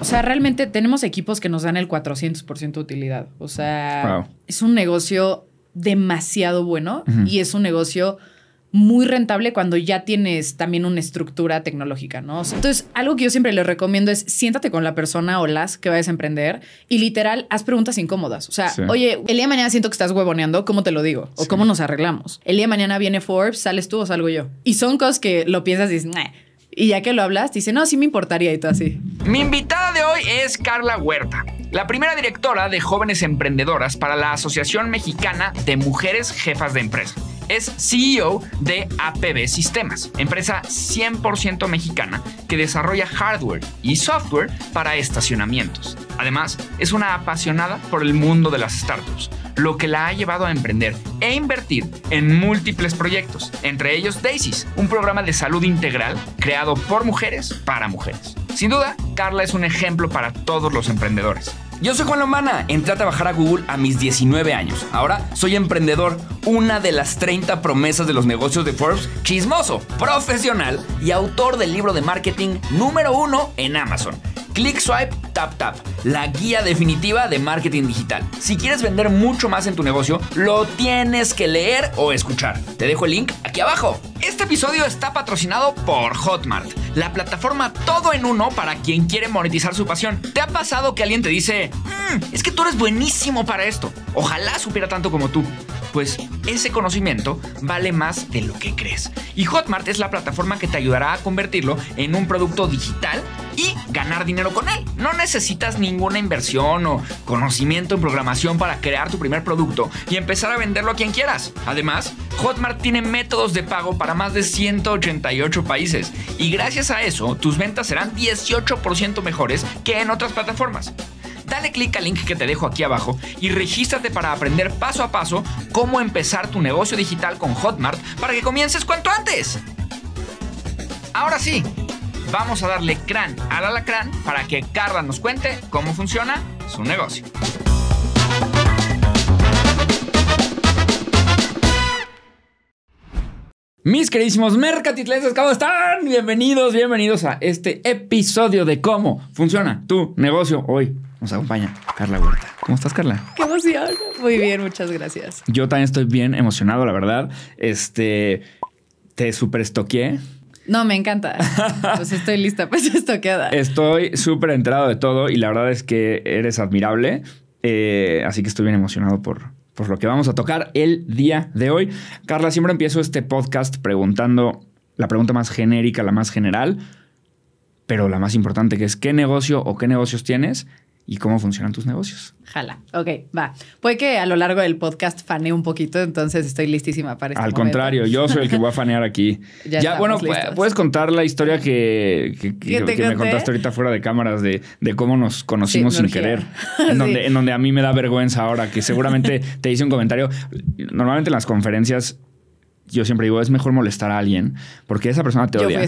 O sea, realmente tenemos equipos que nos dan el 400% de utilidad. O sea, es un negocio demasiado bueno y es un negocio muy rentable cuando ya tienes también una estructura tecnológica, ¿no? entonces, algo que yo siempre les recomiendo es siéntate con la persona o las que vayas a emprender y literal haz preguntas incómodas. O sea, oye, el día de mañana siento que estás huevoneando, ¿cómo te lo digo? ¿O cómo nos arreglamos? El día de mañana viene Forbes, ¿sales tú o salgo yo? Y son cosas que lo piensas y dices, y ya que lo hablas, dice, no, sí me importaría y todo así. Mi invitada de hoy es Carla Huerta, la primera directora de jóvenes emprendedoras para la Asociación Mexicana de Mujeres Jefas de Empresa. Es CEO de APB Sistemas, empresa 100% mexicana que desarrolla hardware y software para estacionamientos. Además, es una apasionada por el mundo de las startups, lo que la ha llevado a emprender e invertir en múltiples proyectos, entre ellos Daisys, un programa de salud integral creado por mujeres para mujeres. Sin duda, Carla es un ejemplo para todos los emprendedores. Yo soy Juan Lombana, entré a trabajar a Google a mis 19 años. Ahora soy emprendedor, una de las 30 promesas de los negocios de Forbes, chismoso, profesional y autor del libro de marketing número uno en Amazon. Click Swipe Tap Tap, la guía definitiva de marketing digital. Si quieres vender mucho más en tu negocio, lo tienes que leer o escuchar. Te dejo el link aquí abajo. Este episodio está patrocinado por Hotmart, la plataforma todo en uno para quien quiere monetizar su pasión. ¿Te ha pasado que alguien te dice, hmm, es que tú eres buenísimo para esto? Ojalá supiera tanto como tú. Pues ese conocimiento vale más de lo que crees. Y Hotmart es la plataforma que te ayudará a convertirlo en un producto digital y ganar dinero con él. No necesitas ninguna inversión o conocimiento en programación para crear tu primer producto y empezar a venderlo a quien quieras. Además, Hotmart tiene métodos de pago para más de 188 países y gracias a eso tus ventas serán 18% mejores que en otras plataformas dale clic al link que te dejo aquí abajo y regístrate para aprender paso a paso cómo empezar tu negocio digital con Hotmart para que comiences cuanto antes. Ahora sí, vamos a darle crán al alacrán para que Carla nos cuente cómo funciona su negocio. Mis queridísimos mercatitlenses, ¿cómo están? Bienvenidos, bienvenidos a este episodio de cómo funciona tu negocio hoy. Nos acompaña Carla Huerta. ¿Cómo estás, Carla? ¡Qué emoción! Muy bien, muchas gracias. Yo también estoy bien emocionado, la verdad. Este, te super no, me encanta. Pues estoy lista, pues esto queda. Estoy súper enterado de todo y la verdad es que eres admirable. Eh, así que estoy bien emocionado por, por lo que vamos a tocar el día de hoy. Carla, siempre empiezo este podcast preguntando la pregunta más genérica, la más general, pero la más importante, que es qué negocio o qué negocios tienes y cómo funcionan tus negocios. Jala, ok, va. Puede que a lo largo del podcast fanee un poquito, entonces estoy listísima para este Al contrario, yo soy el que voy a fanear aquí. ya, bueno, puedes contar la historia que, me contaste ahorita fuera de cámaras de, cómo nos conocimos sin querer. En, donde, en donde a mí me da vergüenza ahora, que seguramente te hice un comentario. Normalmente en las conferencias yo siempre digo, es mejor molestar a alguien porque esa persona te odia.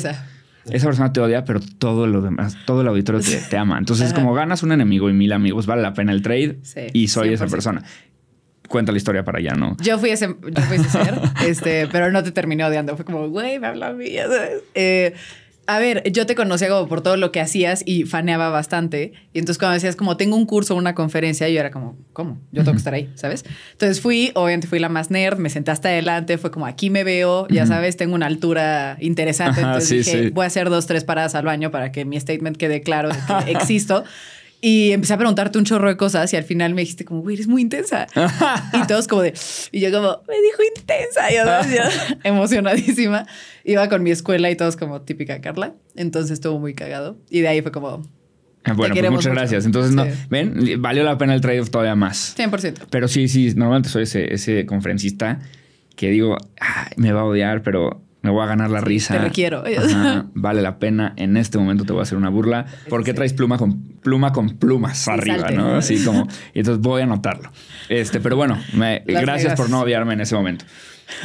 Esa persona te odia, pero todo lo demás, todo el auditorio te, ama. Entonces, como ganas un enemigo y mil amigos, vale la pena el trade y soy esa persona. Cuenta la historia para allá, ¿no? Yo fui ese, yo fui ese ser, este, pero no te terminé odiando. Fue como, güey, me habla a mí. Eh, a ver, yo te conocía como por todo lo que hacías y faneaba bastante. Y entonces cuando decías como tengo un curso, una conferencia, yo era como, ¿cómo? Yo tengo que estar ahí, ¿sabes? Entonces fui, obviamente fui la más nerd, me senté hasta adelante, fue como aquí me veo, ya sabes, tengo una altura interesante. entonces dije, voy a hacer dos, tres paradas al baño para que mi statement quede claro de que existo. Y empecé a preguntarte un chorro de cosas y al final me dijiste como, güey, eres muy intensa. y todos como de, y yo como, me dijo intensa. Y yo, emocionadísima. Iba con mi escuela y todos como típica Carla. Entonces estuvo muy cagado. Y de ahí fue como, ah, bueno, pues muchas gracias. Entonces, no, ven, valió la pena el trade todavía más. 100%. Pero sí, sí, normalmente soy ese, conferencista que digo, me va a odiar, pero me voy a ganar la risa. Te requiero. vale la pena. En este momento te voy a hacer una burla. ¿Por qué traes pluma con pluma con plumas arriba? ¿no? Así como. Y entonces voy a anotarlo. Este, pero bueno, gracias por no odiarme en ese momento.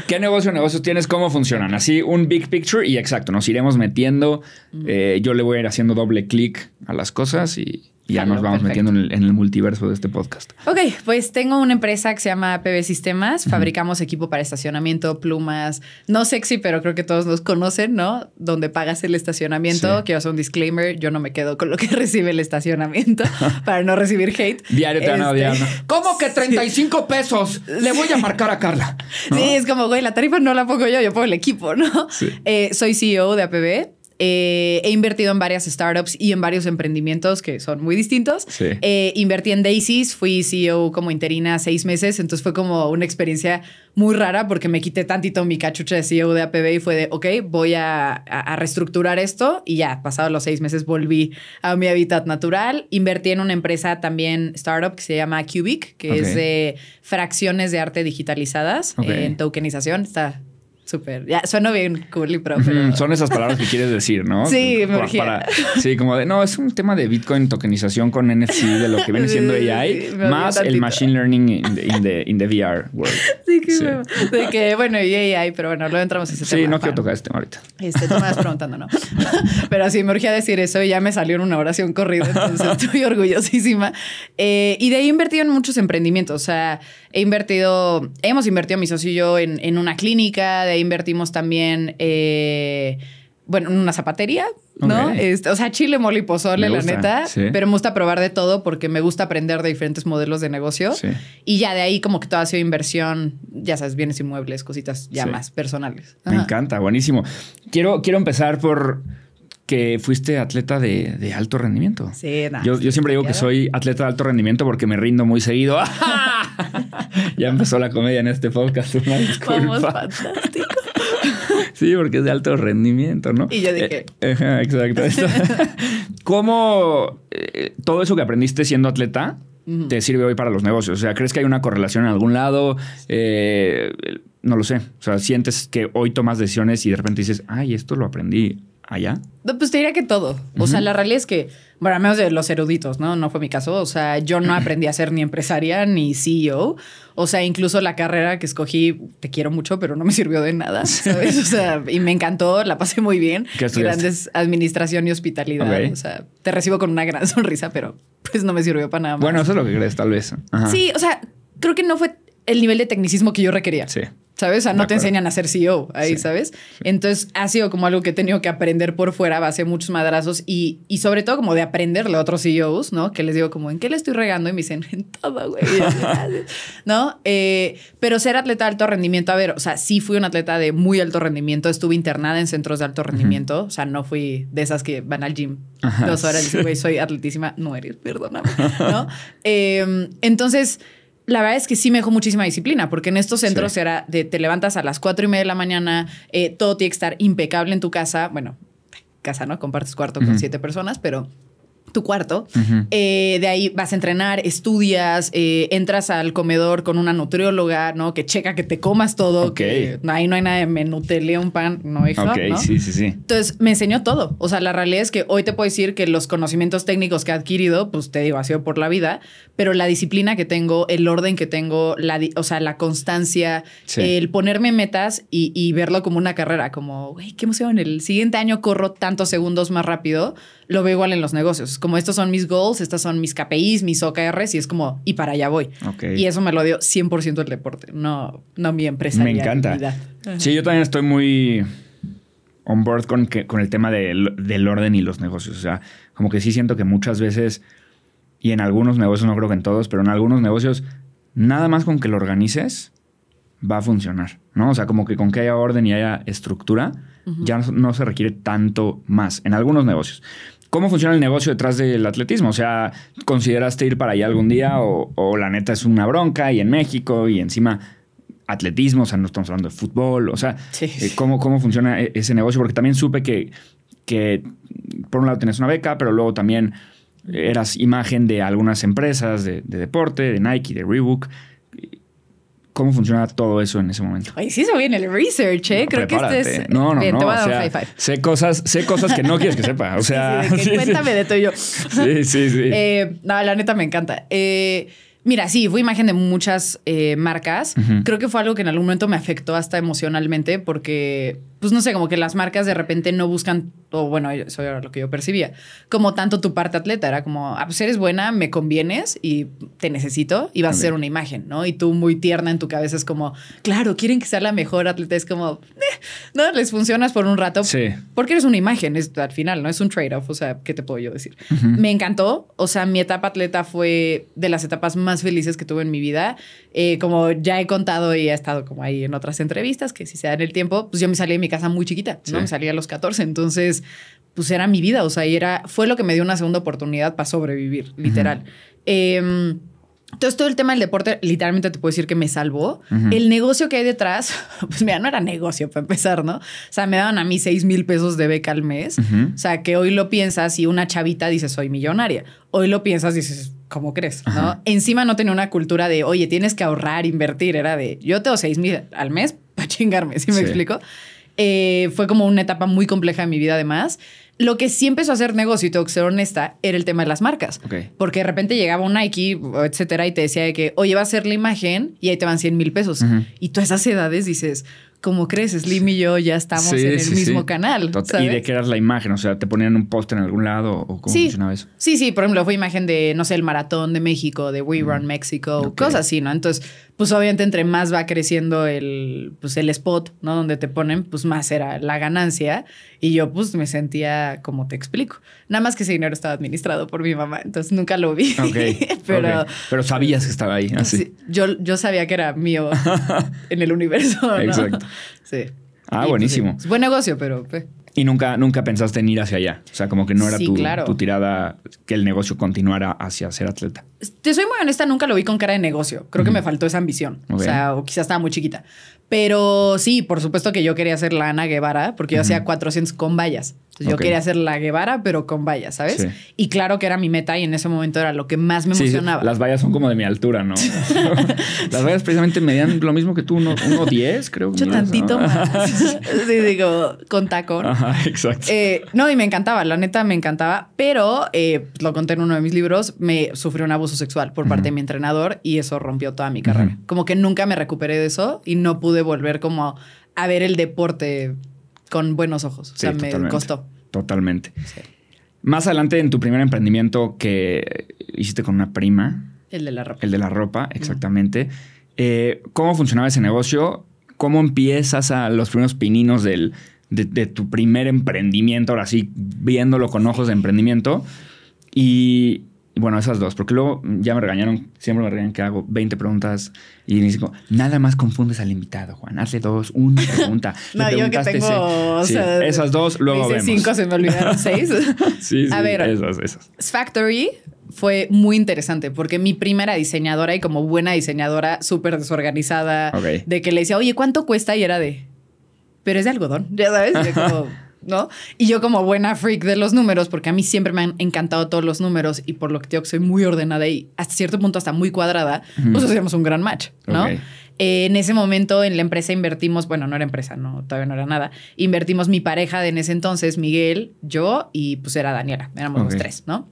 ¿Qué negocio negocios tienes? ¿Cómo funcionan? Así un big picture y exacto, nos iremos metiendo. Eh, yo le voy a ir haciendo doble clic a las cosas y, ya nos vamos metiendo en el, multiverso de este podcast. Ok, pues tengo una empresa que se llama PB Sistemas. Fabricamos equipo para estacionamiento, plumas, no sexy, pero creo que todos nos conocen, ¿no? Donde pagas el estacionamiento. Quiero hacer un disclaimer, yo no me quedo con lo que recibe el estacionamiento para no recibir hate. Diario te van a este, ¿Cómo que 35 pesos? Le voy a marcar a Carla. Sí, es como, güey, la tarifa no la pongo yo, yo pongo el equipo, ¿no? Sí. Eh, soy CEO de APB eh, he invertido en varias startups y en varios emprendimientos que son muy distintos. Eh, invertí en Daisy's, fui CEO como interina seis meses, entonces fue como una experiencia muy rara porque me quité tantito mi cachucha de CEO de APB y fue de, ok, voy a, reestructurar esto y ya, pasados los seis meses volví a mi hábitat natural. Invertí en una empresa también startup que se llama Cubic, que es de fracciones de arte digitalizadas en tokenización. Está Súper. Ya, suena bien cool y profe. son esas palabras que quieres decir, ¿no? Sí, me para, Sí, como de, no, es un tema de Bitcoin, tokenización con NFC, de lo que viene siendo AI, más el Machine Learning in the, in the, VR world. Sí, que, bueno. de que bueno, y AI, pero bueno, luego entramos en ese tema. Sí, no quiero tocar este tema ahorita. Este, tú me vas preguntando, ¿no? pero sí, me urgía decir eso y ya me salió en una oración corrida, entonces estoy orgullosísima. Eh, y de ahí invertido en muchos emprendimientos, o sea... He invertido, hemos invertido mi socio y yo en, una clínica, de ahí invertimos también, eh, bueno, en una zapatería, ¿no? o sea, chile, mole y pozole, la neta. Pero me gusta probar de todo porque me gusta aprender de diferentes modelos de negocio. Y ya de ahí como que todo ha sido inversión, ya sabes, bienes inmuebles, cositas ya más personales. Me encanta, buenísimo. Quiero, quiero empezar por que fuiste atleta de, alto rendimiento. Sí, yo, siempre digo que soy atleta de alto rendimiento porque me rindo muy seguido. ya empezó la comedia en este podcast. Una fantástico. sí, porque es de alto rendimiento, ¿no? Y yo dije. Eh, exacto. ¿Cómo eh, todo eso que aprendiste siendo atleta te sirve hoy para los negocios? O sea, ¿crees que hay una correlación en algún lado? Eh, no lo sé. O sea, sientes que hoy tomas decisiones y de repente dices, ay, esto lo aprendí allá? Pues te diría que todo. O sea, la realidad es que, bueno, menos de los eruditos, ¿no? No fue mi caso. O sea, yo no aprendí a ser ni empresaria ni CEO. O sea, incluso la carrera que escogí, te quiero mucho, pero no me sirvió de nada, O sea, y me encantó, la pasé muy bien. Grandes administración y hospitalidad. O sea, te recibo con una gran sonrisa, pero pues no me sirvió para nada Bueno, eso es lo que crees, tal vez. Sí, o sea, creo que no fue el nivel de tecnicismo que yo requería. Sí. ¿sabes? O sea, no te enseñan a ser CEO ahí, ¿sabes? Entonces ha sido como algo que he tenido que aprender por fuera, base a muchos madrazos y, sobre todo como de aprenderle a otros CEOs, ¿no? Que les digo como, ¿en qué le estoy regando? Y me dicen, en todo, güey. ¿No? Eh, pero ser atleta de alto rendimiento, a ver, o sea, sí fui un atleta de muy alto rendimiento, estuve internada en centros de alto rendimiento, o sea, no fui de esas que van al gym dos horas y dicen, güey, soy atletísima, no eres, perdóname, ¿no? Em, entonces la verdad es que sí me dejó muchísima disciplina, porque en estos centros era de te levantas a las cuatro y media de la mañana, eh, todo tiene que estar impecable en tu casa. Bueno, casa, ¿no? Compartes cuarto con siete personas, pero tu cuarto. Eh, de ahí vas a entrenar, estudias, eh, entras al comedor con una nutrióloga, ¿no? Que checa que te comas todo. Que ahí no hay nada de menú, un pan, no, Entonces me enseñó todo. O sea, la realidad es que hoy te puedo decir que los conocimientos técnicos que he adquirido, pues te digo, ha sido por la vida, pero la disciplina que tengo, el orden que tengo, la, o sea, la constancia, el ponerme metas y, verlo como una carrera, como, güey, qué emoción, el siguiente año corro tantos segundos más rápido lo veo igual en los negocios. Como estos son mis goals, estas son mis KPIs, mis OKRs y es como, y para allá voy. Y eso me lo dio 100% el deporte, no, no mi empresa. Me encanta. Sí, yo también estoy muy on board con, con el tema del orden y los negocios. O sea, como que sí siento que muchas veces, y en algunos negocios, no creo que en todos, pero en algunos negocios, nada más con que lo organices, va a funcionar, ¿no? O sea, como que con que haya orden y haya estructura, ya no, se requiere tanto más en algunos negocios. ¿Cómo funciona el negocio detrás del atletismo? O sea, ¿consideraste ir para allá algún día o, la neta es una bronca y en México y encima atletismo, o sea, no estamos hablando de fútbol, o sea, eh, ¿cómo, funciona e, ese negocio? Porque también supe que, que, por un lado tenías una beca, pero luego también eras imagen de algunas empresas de, de deporte, de Nike, de Reebok cómo funcionaba todo eso en ese momento. Ay, sí, eso viene el research, ¿eh? Creo que este es. No, no, no. Te voy Sé cosas, sé cosas que no quieres que sepa. O sea, sí, sí, cuéntame de todo yo. Sí, sí, sí. Eh, no, la neta me encanta. Eh, mira, sí, fui imagen de muchas eh, marcas. Creo que fue algo que en algún momento me afectó hasta emocionalmente porque pues no sé, como que las marcas de repente no buscan, o bueno, eso era lo que yo percibía, como tanto tu parte atleta, era como, ah, pues eres buena, me convienes y te necesito y vas a ser una imagen, ¿no? Y tú muy tierna en tu cabeza es como, claro, quieren que sea la mejor atleta, es como, eh, no, les funcionas por un rato, sí. porque eres una imagen, es, al final, ¿no? Es un trade-off, o sea, ¿qué te puedo yo decir? Me encantó, o sea, mi etapa atleta fue de las etapas más felices que tuve en mi vida, eh, como ya he contado y he estado como ahí en otras entrevistas, que si se en el tiempo, pues yo me salí mi casa muy chiquita, ¿no? Me salía a los 14, entonces pues era mi vida, o sea, era, fue lo que me dio una segunda oportunidad para sobrevivir, literal. Em, entonces, todo el tema del deporte, literalmente te puedo decir que me salvó. El negocio que hay detrás, pues mira, no era negocio para empezar, ¿no? O sea, me daban a mí 6 mil pesos de beca al mes. O sea, que hoy lo piensas y una chavita dice, soy millonaria. Hoy lo piensas y dices, ¿cómo crees? ¿no? Encima no tenía una cultura de, oye, tienes que ahorrar, invertir. Era de, yo tengo seis mil al mes para chingarme, si me explico? Eh, fue como una etapa muy compleja en mi vida además. Lo que sí empezó a hacer negocio, y tengo que ser honesta, era el tema de las marcas. Porque de repente llegaba un Nike, etcétera, y te decía que, oye, va a ser la imagen y ahí te van 100 mil pesos. Y tú a esas edades dices, como crees, Slim y yo ya estamos en el mismo canal. ¿sabes? Y de qué era la imagen, o sea, te ponían un post en algún lado o cómo funcionaba eso. Sí, sí, por ejemplo, fue imagen de, no sé, el maratón de México, de We Run mm. Mexico, cosas así, ¿no? Entonces, pues obviamente entre más va creciendo el, pues, el spot, ¿no? Donde te ponen, pues más era la ganancia. Y yo, pues, me sentía, como te explico. Nada más que ese dinero estaba administrado por mi mamá, entonces nunca lo vi. pero, sabías que estaba ahí. Así. Yo, yo sabía que era mío en el universo. Exacto. Sí. Ah, buenísimo. Buen negocio, pero... Pues. Y nunca, nunca pensaste en ir hacia allá. O sea, como que no era tu, tu, tirada que el negocio continuara hacia ser atleta. Te soy muy honesta, nunca lo vi con cara de negocio. Creo que me faltó esa ambición. O sea, o quizás estaba muy chiquita. Pero sí, por supuesto que yo quería ser la Ana Guevara, porque yo hacía 400 con vallas. Yo quería hacer la Guevara, pero con vallas, ¿sabes? Y claro que era mi meta y en ese momento era lo que más me emocionaba. las vallas son como de mi altura, ¿no? las vallas precisamente medían lo mismo que tú, uno, uno 10, creo. Yo tantito más. sí, digo, con taco. Ajá, exacto. Eh, no, y me encantaba, la neta me encantaba, pero eh, pues, lo conté en uno de mis libros, me sufrí un abuso sexual por parte de mi entrenador y eso rompió toda mi carrera. Como que nunca me recuperé de eso y no pude volver como a ver el deporte con buenos ojos. o sea, me costó. Totalmente. Más adelante en tu primer emprendimiento que hiciste con una prima. El de la ropa. El de la ropa, exactamente. Eh, ¿Cómo funcionaba ese negocio? ¿Cómo empiezas a los primeros pininos de, de, tu primer emprendimiento? Ahora sí, viéndolo con ojos de emprendimiento. Y, bueno, esas dos, porque luego ya me regañaron, siempre me regañan que hago 20 preguntas y digo, nada más confundes al invitado, Juan, hazle dos, una pregunta. no, yo que tengo, esas dos, luego vemos. cinco, se me olvidaron seis. sí, sí, A ver, esas, esas. Factory fue muy interesante porque mi primera diseñadora y como buena diseñadora, súper desorganizada, de que le decía, oye, ¿cuánto cuesta? Y era de, pero es de algodón, ya sabes, como... ¿no? Y yo como buena freak de los números, porque a mí siempre me han encantado todos los números y por lo que digo que soy muy ordenada y hasta cierto punto hasta muy cuadrada, pues hacíamos un gran match, ¿no? Eh, en ese momento en la empresa invertimos, bueno, no era empresa, no, todavía no era nada, invertimos mi pareja de en ese entonces, Miguel, yo y pues era Daniela, éramos los tres, ¿no?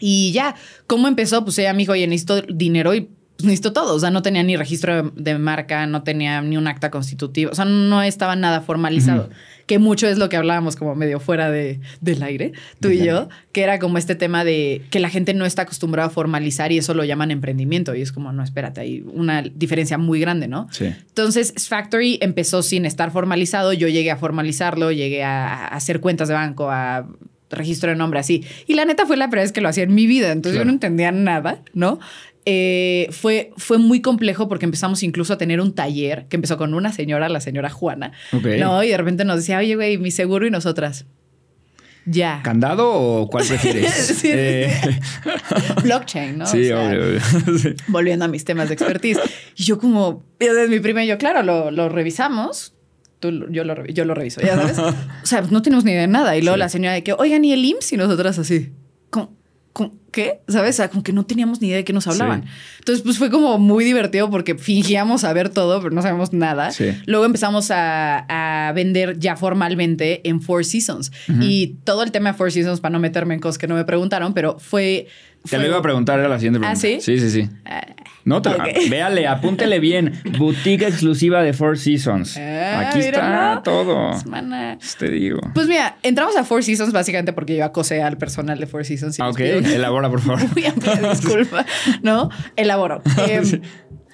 Y ya, ¿cómo empezó? Pues ella me dijo, oye, necesito dinero y listo pues, todo. O sea, no tenía ni registro de, marca, no tenía ni un acta constitutivo. O sea, no estaba nada formalizado. Que mucho es lo que hablábamos como medio fuera de, del aire, tú y yo, que era como este tema de que la gente no está acostumbrada a formalizar y eso lo llaman emprendimiento. Y es como, no, espérate, hay una diferencia muy grande, ¿no? Sí. Entonces, Factory empezó sin estar formalizado. Yo llegué a formalizarlo, llegué a, hacer cuentas de banco, a registro de nombre así. Y la neta fue la primera vez que lo hacía en mi vida, entonces yo no entendía nada, ¿no? Eh, fue, fue muy complejo porque empezamos incluso a tener un taller que empezó con una señora, la señora Juana. No, y de repente nos decía, oye, güey, mi seguro y nosotras. Ya. ¿Candado o cuál prefieres? Eh. Blockchain, ¿no? Sí, obvio, Volviendo a mis temas de expertise. Y yo, como, desde mi prima yo, claro, lo, lo revisamos. Tú, yo, lo, yo lo reviso, ¿ya sabes? o sea, no tenemos ni idea de nada. Y luego la señora de que, oigan, ni el IMSS? Y nosotras así. ¿qué? ¿Sabes? como que no teníamos ni idea de qué nos hablaban. Entonces, pues fue como muy divertido porque fingíamos saber todo, pero no sabemos nada. Luego empezamos a, vender ya formalmente en Four Seasons. Y todo el tema de Four Seasons, para no meterme en cosas que no me preguntaron, pero fue te lo iba a preguntar, era la siguiente ¿Ah, pregunta. ¿Ah, sí? Sí, sí, sí. Eh, no, véale, apúntele bien. Boutique exclusiva de Four Seasons. Ah, aquí está todo. Pues te digo. Pues mira, entramos a Four Seasons básicamente porque yo acosé al personal de Four Seasons. Ah, ok, elabora, por favor. Muy amplia, disculpa. ¿No? Elaboro. Em,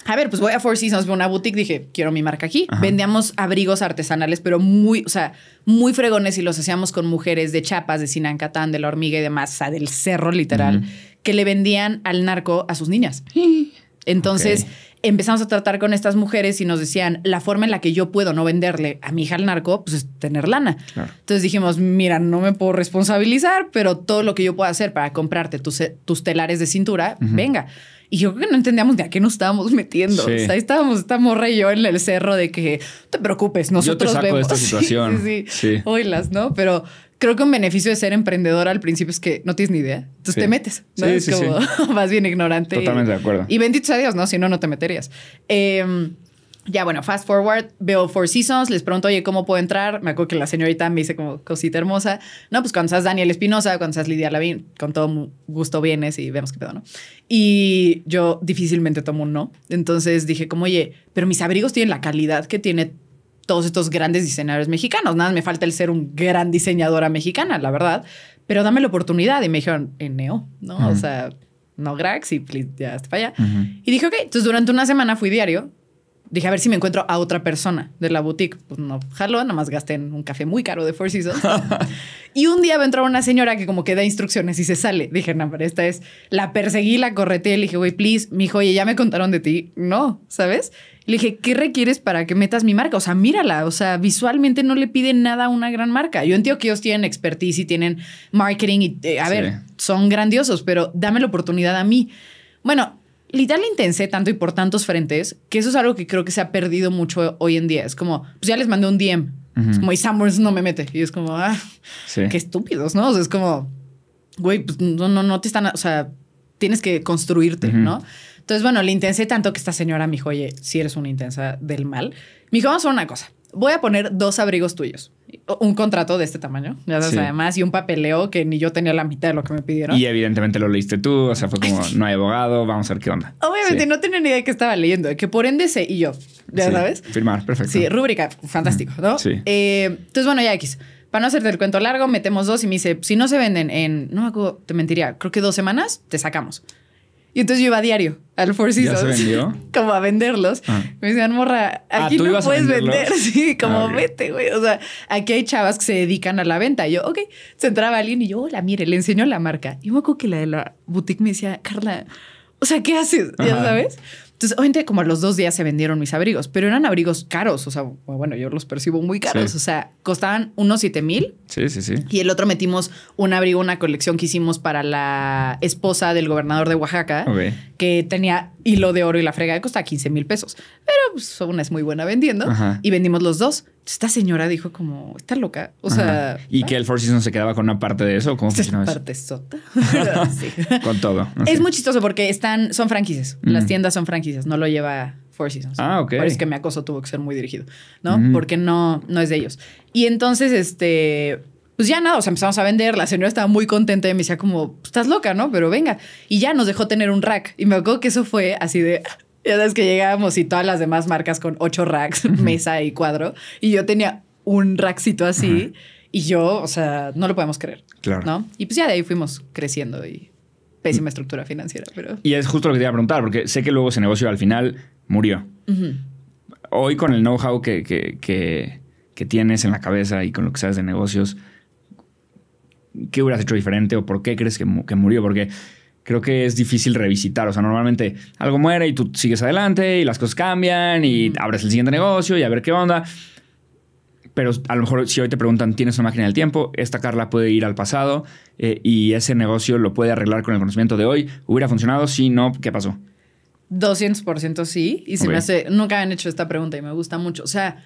a ver, pues voy a Four Seasons, veo una boutique, dije, quiero mi marca aquí. Vendíamos abrigos artesanales, pero muy, o sea, muy fregones y los hacíamos con mujeres de chapas de Sinancatán, de La Hormiga y demás, o sea, del cerro literal, que le vendían al narco a sus niñas. Entonces empezamos a tratar con estas mujeres y nos decían, la forma en la que yo puedo no venderle a mi hija al narco, pues es tener lana. Entonces dijimos, mira, no me puedo responsabilizar, pero todo lo que yo pueda hacer para comprarte tus, telares de cintura, venga. Y yo creo que no entendíamos de a qué nos estábamos metiendo. ahí estábamos, esta morra yo en el cerro de que te preocupes, nosotros yo vemos. De esta situación. sí, sí. sí. Oilas, ¿no? Pero creo que un beneficio de ser emprendedor al principio es que no tienes ni idea. Entonces te metes. vas bien ignorante. Totalmente de acuerdo. Y benditos a Dios, ¿no? Si no, no te meterías. Em, ya, bueno, fast forward, veo Four Seasons, les pregunto, oye, ¿cómo puedo entrar? Me acuerdo que la señorita me dice como cosita hermosa. No, pues cuando seas Daniel Espinosa, cuando seas Lidia Lavín, con todo gusto vienes y vemos qué pedo, ¿no? Y yo difícilmente tomo un no. Entonces dije como, oye, pero mis abrigos tienen la calidad que tiene todos estos grandes diseñadores mexicanos. Nada, me falta el ser un gran diseñadora mexicana, la verdad. Pero dame la oportunidad. Y me dijeron, en Neo, ¿no? O sea, no, Grax, y please, ya está para allá. Y dije, ok, entonces durante una semana fui diario. Dije, a ver si me encuentro a otra persona de la boutique. Pues no, jalo, nada más gasté en un café muy caro de Four Seasons. y un día me entró una señora que como que da instrucciones y se sale. Dije, no, pero esta es... La perseguí, la correté. le dije, güey, please, mijo, oye, ya me contaron de ti. No, ¿sabes? Le dije, ¿qué requieres para que metas mi marca? O sea, mírala. O sea, visualmente no le pide nada a una gran marca. Yo entiendo que ellos tienen expertise y tienen marketing y, eh, a ver, son grandiosos, pero dame la oportunidad a mí. Bueno, literal intenté tanto y por tantos frentes que eso es algo que creo que se ha perdido mucho hoy en día. Es como, pues ya les mandé un DM. como, y Samuels no me mete. Y es como, ah, qué estúpidos, ¿no? es como, güey, pues, no, no, te están, o sea, tienes que construirte, ¿no? Entonces, bueno, le intensé tanto que esta señora me dijo, oye, si eres una intensa del mal. Me dijo, vamos a hacer una cosa. Voy a poner dos abrigos tuyos. Un contrato de este tamaño, ya sabes, además, y un papeleo que ni yo tenía la mitad de lo que me pidieron. Y evidentemente lo leíste tú, o sea, fue como, no hay abogado, vamos a ver qué onda. Obviamente, no tenía ni idea de qué estaba leyendo, que por ende sé, y yo, ya sabes. Firmar, perfecto. Sí, rúbrica, fantástico, ¿no? Sí. Eh, entonces, bueno, ya X para no hacerte el cuento largo, metemos dos y me dice, si no se venden en, no me acuerdo, te mentiría, creo que dos semanas, te sacamos. Y entonces yo iba a diario al Four vendió? como a venderlos. Ah. Me decían, morra, ah, aquí no puedes vender. Sí, como ah, vete, güey. O sea, aquí hay chavas que se dedican a la venta. Y yo, ok. Se entraba alguien y yo, hola, mire, le enseño la marca. Y me poco que la de la boutique me decía, Carla, o sea, ¿qué haces? Ya sabes. Entonces, obviamente, como a los dos días se vendieron mis abrigos, pero eran abrigos caros. O sea, bueno, yo los percibo muy caros. O sea, costaban unos 7 mil. Sí, sí, sí. Y el otro metimos un abrigo, una colección que hicimos para la esposa del gobernador de Oaxaca, que tenía hilo de oro y la frega que costaba 15 mil pesos. Pero una pues, es muy buena vendiendo y vendimos los dos esta señora dijo como, está loca. O sea. Y que el Four Seasons se quedaba con una parte de eso. ¿Cómo es parte sota. Con todo. es muy chistoso porque están, son franquicias. Mm. Las tiendas son franquicias. No lo lleva Four Seasons. Ah, ok. Por eso que me acoso tuvo que ser muy dirigido, ¿no? Mm. Porque no, no es de ellos. Y entonces, este. Pues ya nada, o sea, empezamos a vender. La señora estaba muy contenta y me decía como, pues, estás loca, ¿no? Pero venga. Y ya nos dejó tener un rack. Y me acuerdo que eso fue así de, ya sabes que llegábamos y todas las demás marcas con ocho racks, mesa y cuadro. Y yo tenía un rackcito así. Y yo, o sea, no lo podemos creer. Claro. ¿no? Y pues ya de ahí fuimos creciendo y pésima estructura financiera. Pero... Y es justo lo que te iba a preguntar, porque sé que luego ese negocio al final murió. Hoy con el know-how que, que, que, tienes en la cabeza y con lo que sabes de negocios, ¿qué hubieras hecho diferente o por qué crees que, murió? Porque creo que es difícil revisitar. O sea, normalmente algo muere y tú sigues adelante y las cosas cambian y abres el siguiente negocio y a ver qué onda. Pero a lo mejor si hoy te preguntan, ¿tienes una máquina del tiempo? Esta Carla puede ir al pasado eh, y ese negocio lo puede arreglar con el conocimiento de hoy. ¿Hubiera funcionado? Si no, ¿qué pasó? 200% sí. Y se me hace, nunca han hecho esta pregunta y me gusta mucho. O sea,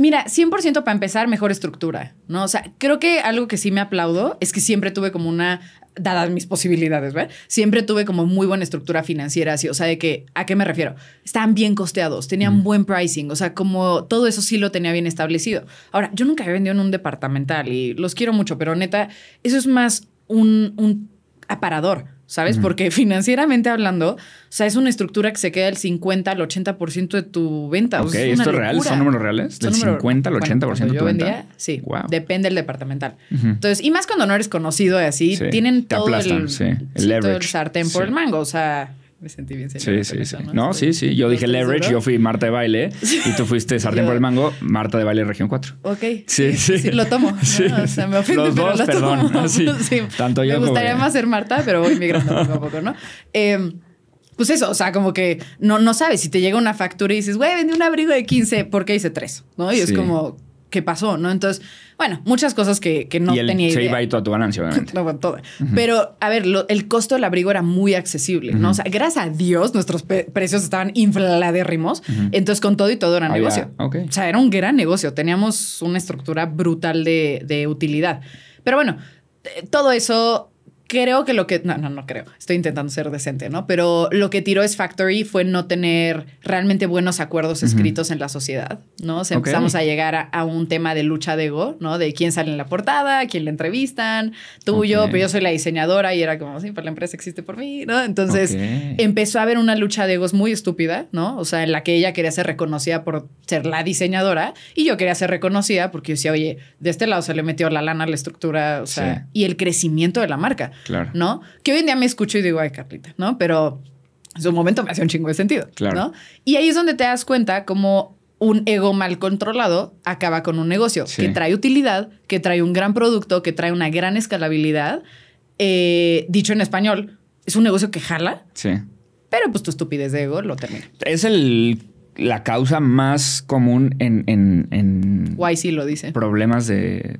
Mira, 100% para empezar, mejor estructura, ¿no? O sea, creo que algo que sí me aplaudo es que siempre tuve como una, dadas mis posibilidades, ¿verdad? Siempre tuve como muy buena estructura financiera, o sea, de que, ¿a qué me refiero? Estaban bien costeados, tenían buen pricing, o sea, como todo eso sí lo tenía bien establecido. Ahora, yo nunca he vendido en un departamental y los quiero mucho, pero neta, eso es más un aparador. ¿sabes? Porque financieramente hablando, o sea, es una estructura que se queda el 50 al 80% de tu venta. Ok, o sea, ¿esto es real? ¿Son números reales? ¿Del 50 al 80% de tu venta? Sí, depende del departamental. Entonces, y más cuando no eres conocido así, tienen todo, el, sartén por el mango, o sea me sentí bien señora. Sí, sí, sí. no, sí, sí. Yo dije leverage, yo fui Marta de baile y tú fuiste sartén por el mango, Marta de baile región 4. Ok. Sí, sí. lo tomo. Sí, o sea, me ofende, pero dos, lo perdón. tomo. Sí. Tanto yo me gustaría más ser Marta, pero voy migrando poco a poco, ¿no? Em, pues eso, o sea, como que no, no sabes. Si te llega una factura y dices, güey, vendí un abrigo de 15, ¿por qué hice 3? ¿No? Y es como qué pasó, ¿no? Entonces, bueno, muchas cosas que, no tenía se Se iba y tu balance, obviamente. no, con todo. Pero, a ver, el costo del abrigo era muy accesible, ¿no? O sea, gracias a Dios nuestros precios estaban infladérrimos. Entonces, con todo y todo era ah, negocio. O sea, era un gran negocio. Teníamos una estructura brutal de, de utilidad. Pero bueno, todo eso creo que lo que, no, no, no creo, estoy intentando ser decente, ¿no? Pero lo que tiró es Factory fue no tener realmente buenos acuerdos escritos en la sociedad, ¿no? O sea, empezamos a llegar a, un tema de lucha de ego, ¿no? De quién sale en la portada, quién le entrevistan, y yo. pero yo soy la diseñadora y era como, sí, pues la empresa existe por mí, ¿no? Entonces empezó a haber una lucha de egos muy estúpida, ¿no? O sea, en la que ella quería ser reconocida por ser la diseñadora y yo quería ser reconocida porque yo decía, oye, de este lado se le metió la lana a la estructura, o sea, y el crecimiento de la marca. Claro. ¿No? Que hoy en día me escucho y digo, ay, Carlita, ¿no? Pero en su momento me hacía un chingo de sentido. Claro. Y ahí es donde te das cuenta como un ego mal controlado acaba con un negocio que trae utilidad, que trae un gran producto, que trae una gran escalabilidad. Eh, dicho en español, es un negocio que jala. Sí. Pero pues tu estupidez de ego lo termina. Es el la causa más común en, en, sí lo dice. problemas de,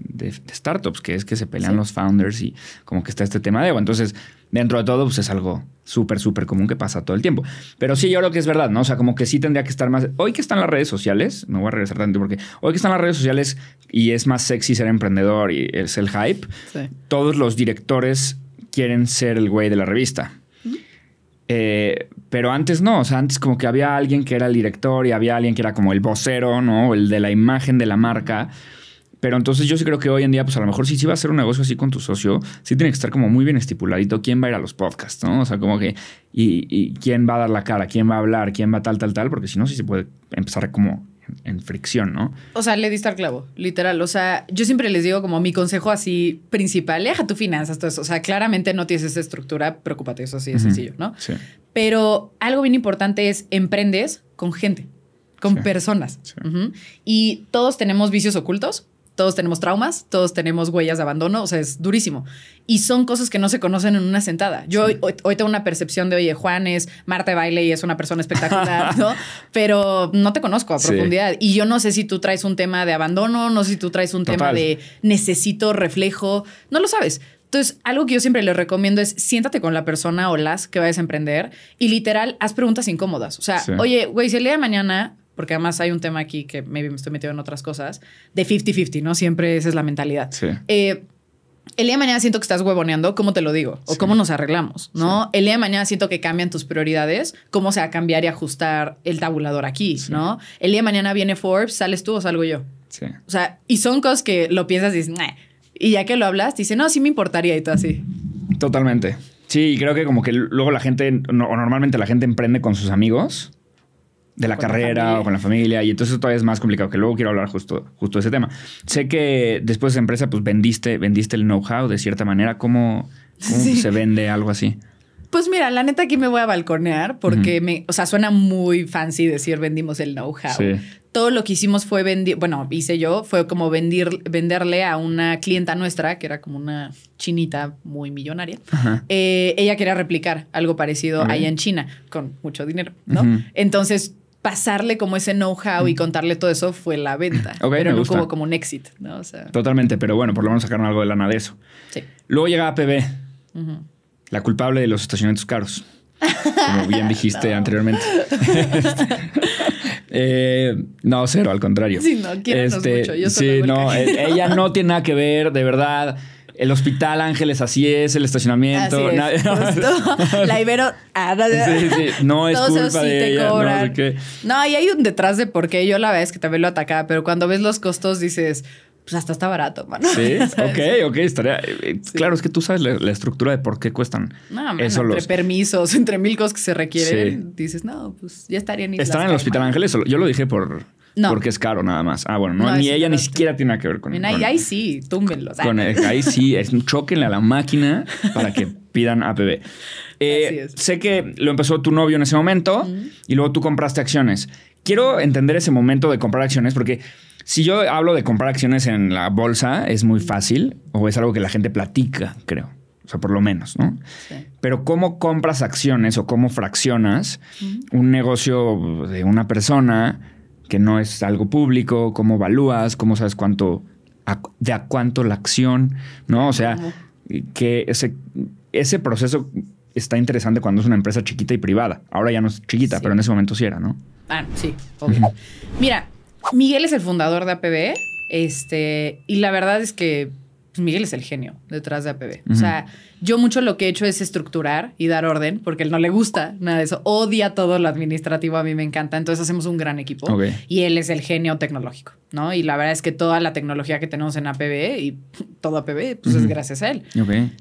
startups, que es que se pelean los founders y como que está este tema de ego. Entonces, dentro de todo, pues es algo súper, súper común que pasa todo el tiempo. Pero sí, yo creo que es verdad, ¿no? O sea, como que sí tendría que estar más... Hoy que están las redes sociales, no voy a regresar tanto porque hoy que están las redes sociales y es más sexy ser emprendedor y es el hype, todos los directores quieren ser el güey de la revista. Eh, pero antes no, o sea, antes como que había alguien que era el director y había alguien que era como el vocero, ¿no? El de la imagen de la marca. Pero entonces yo sí creo que hoy en día, pues a lo mejor si, sí va a hacer un negocio así con tu socio, sí tiene que estar como muy bien estipuladito quién va a ir a los podcasts, ¿no? O sea, como que, y, quién va a dar la cara, quién va a hablar, quién va a tal, tal, tal, porque si no, sí se puede empezar como en fricción, ¿no? O sea, le diste al clavo, literal. O sea, yo siempre les digo como mi consejo así principal, deja tu finanzas, todo eso. O sea, claramente no tienes esa estructura, preocúpate, eso así es sencillo, ¿no? Sí. Pero algo bien importante es emprendes con gente, con personas. Sí. Y todos tenemos vicios ocultos, todos tenemos traumas, todos tenemos huellas de abandono, o sea, es durísimo. Y son cosas que no se conocen en una sentada. Yo hoy, tengo una percepción de, oye, Juan es Marta Bailey baile y es una persona espectacular, ¿no? Pero no te conozco a profundidad. Y yo no sé si tú traes un tema de abandono, no sé si tú traes un tema de necesito reflejo, no lo sabes. Entonces, algo que yo siempre les recomiendo es siéntate con la persona o las que vayas a emprender y literal, haz preguntas incómodas. O sea, oye, güey, si el día de mañana porque además hay un tema aquí que maybe me estoy metiendo en otras cosas, de 50-50, ¿no? Siempre esa es la mentalidad. Sí. Eh, el día de mañana siento que estás huevoneando, ¿cómo te lo digo? O cómo nos arreglamos, ¿no? El día de mañana siento que cambian tus prioridades, ¿cómo se va a cambiar y ajustar el tabulador aquí, ¿no? El día de mañana viene Forbes, ¿sales tú o salgo yo? Sí. O sea, y son cosas que lo piensas y dices, y ya que lo hablas, dices, no, sí me importaría y todo así. Totalmente. Sí, y creo que como que luego la gente, o normalmente la gente emprende con sus amigos de la carrera o con la familia y entonces todavía es más complicado que luego quiero hablar justo justo de ese tema sé que después de empresa pues vendiste vendiste el know-how de cierta manera cómo, se vende algo así pues mira, la neta aquí me voy a balconear porque me, o sea, suena muy fancy decir vendimos el know-how. Todo lo que hicimos fue vender, bueno, hice yo, fue como vender venderle a una clienta nuestra, que era como una chinita muy millonaria. Eh, ella quería replicar algo parecido allá en China, con mucho dinero, ¿no? Entonces pasarle como ese know-how y mm. contarle todo eso fue la venta. pero no como, como un éxito. Totalmente, pero bueno, por lo menos sacaron algo de lana de eso. Sí. Luego llega PB. la culpable de los estacionamientos caros. Como bien dijiste anteriormente. Eh, no, cero, al contrario. Sí, no, este, mucho. Yo sí, no, e, ella no tiene nada que ver, de verdad. El hospital Ángeles, así es, el estacionamiento. la Ibero. Ah, sí, no es culpa de ella. No, y hay un detrás de por qué. Yo la verdad es que también lo atacaba, pero cuando ves los costos dices, pues hasta está barato, mano. Sí, ok, ok, estaría. Eh, eh, claro, es que tú sabes la, estructura de por qué cuestan. No, entre permisos, entre mil cosas que se requieren, dices, no, pues ya estarían. Están en el Hospital Ángeles, yo lo dije por porque es caro nada más. Ah, bueno, no, ni ella ni siquiera tiene nada que ver con, eso. ahí, sí, túmbenlo. ahí sí, es, choquenle a la máquina para que pidan APB. Eh, sé que lo empezó tu novio en ese momento y luego tú compraste acciones. Quiero entender ese momento de comprar acciones porque si yo hablo de comprar acciones en la bolsa es muy fácil o es algo que la gente platica, creo. O sea, por lo menos, ¿no? Pero cómo compras acciones o cómo fraccionas un negocio de una persona que no es algo público, cómo evalúas, cómo sabes cuánto, de a cuánto la acción, ¿no? O sea, que ese, ese proceso está interesante cuando es una empresa chiquita y privada. Ahora ya no es chiquita, pero en ese momento sí era, ¿no? Ah, sí, Mira, Miguel es el fundador de APB, este, y la verdad es que pues Miguel es el genio detrás de APB. O sea, yo mucho lo que he hecho es estructurar y dar orden, porque él no le gusta nada de eso. Odia todo lo administrativo, a mí me encanta. Entonces hacemos un gran equipo. Y él es el genio tecnológico, ¿no? Y la verdad es que toda la tecnología que tenemos en APB y todo APB, pues es gracias a él.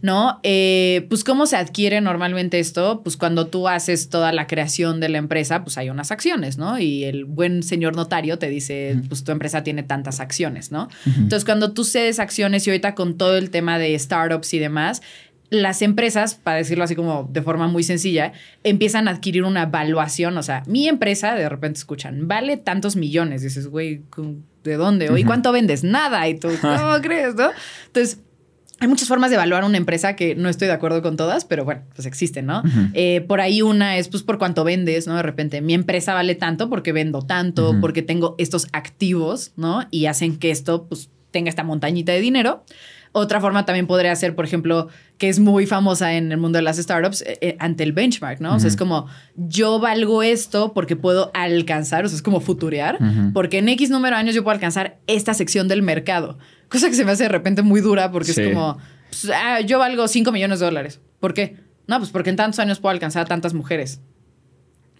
¿No? Eh, pues cómo se adquiere normalmente esto? Pues cuando tú haces toda la creación de la empresa, pues hay unas acciones, ¿no? Y el buen señor notario te dice, pues tu empresa tiene tantas acciones, ¿no? Entonces cuando tú cedes acciones y ahorita con todo el tema de startups y demás, las empresas, para decirlo así como de forma muy sencilla, empiezan a adquirir una valuación. O sea, mi empresa, de repente escuchan, vale tantos millones. Y dices, güey, ¿de dónde? ¿Y cuánto vendes? Nada. Y tú, ¿cómo crees? ¿No? Entonces, hay muchas formas de evaluar una empresa que no estoy de acuerdo con todas, pero bueno, pues existen, ¿no? Eh, por ahí una es pues por cuánto vendes, ¿no? De repente, mi empresa vale tanto porque vendo tanto, porque tengo estos activos, ¿no? Y hacen que esto pues tenga esta montañita de dinero. Otra forma también podría ser, por ejemplo, que es muy famosa en el mundo de las startups, eh, eh, ante el benchmark, ¿no? O sea, es como, yo valgo esto porque puedo alcanzar, o sea, es como futurear, porque en X número de años yo puedo alcanzar esta sección del mercado, cosa que se me hace de repente muy dura porque es como, pues, ah, yo valgo 5 millones de dólares. ¿Por qué? No, pues porque en tantos años puedo alcanzar a tantas mujeres.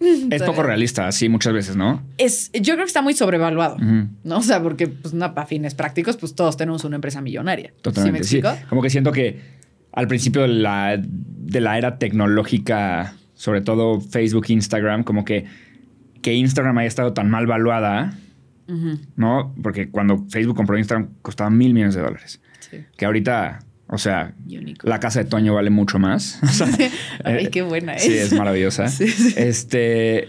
es poco realista, sí, muchas veces, ¿no? Es, yo creo que está muy sobrevaluado, ¿no? O sea, porque pues, nada para fines prácticos, pues todos tenemos una empresa millonaria. Totalmente. ¿Sí, Como que siento que al principio de la, de la era tecnológica, sobre todo Facebook, Instagram, como que, que Instagram haya estado tan mal valuada, ¿no? Porque cuando Facebook compró Instagram costaba mil millones de dólares. Sí. Que ahorita o sea, la casa de Toño vale mucho más. Ay, eh, qué buena es. Sí, es maravillosa. Este.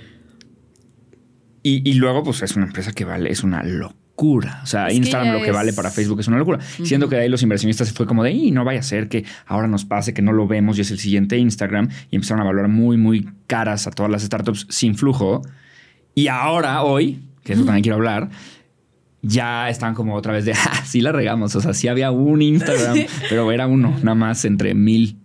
Y, luego, pues es una empresa que vale, es una locura. O sea, Instagram lo que vale para Facebook es una locura. Siendo que de ahí los inversionistas se fue como de, y no vaya a ser que ahora nos pase, que no lo vemos y es el siguiente Instagram. Y empezaron a valorar muy, muy caras a todas las startups sin flujo. Y ahora, hoy, que eso también quiero hablar, ya estaban como otra vez de, ah, sí la regamos. O sea, sí había un Instagram, pero era uno, nada más entre mil.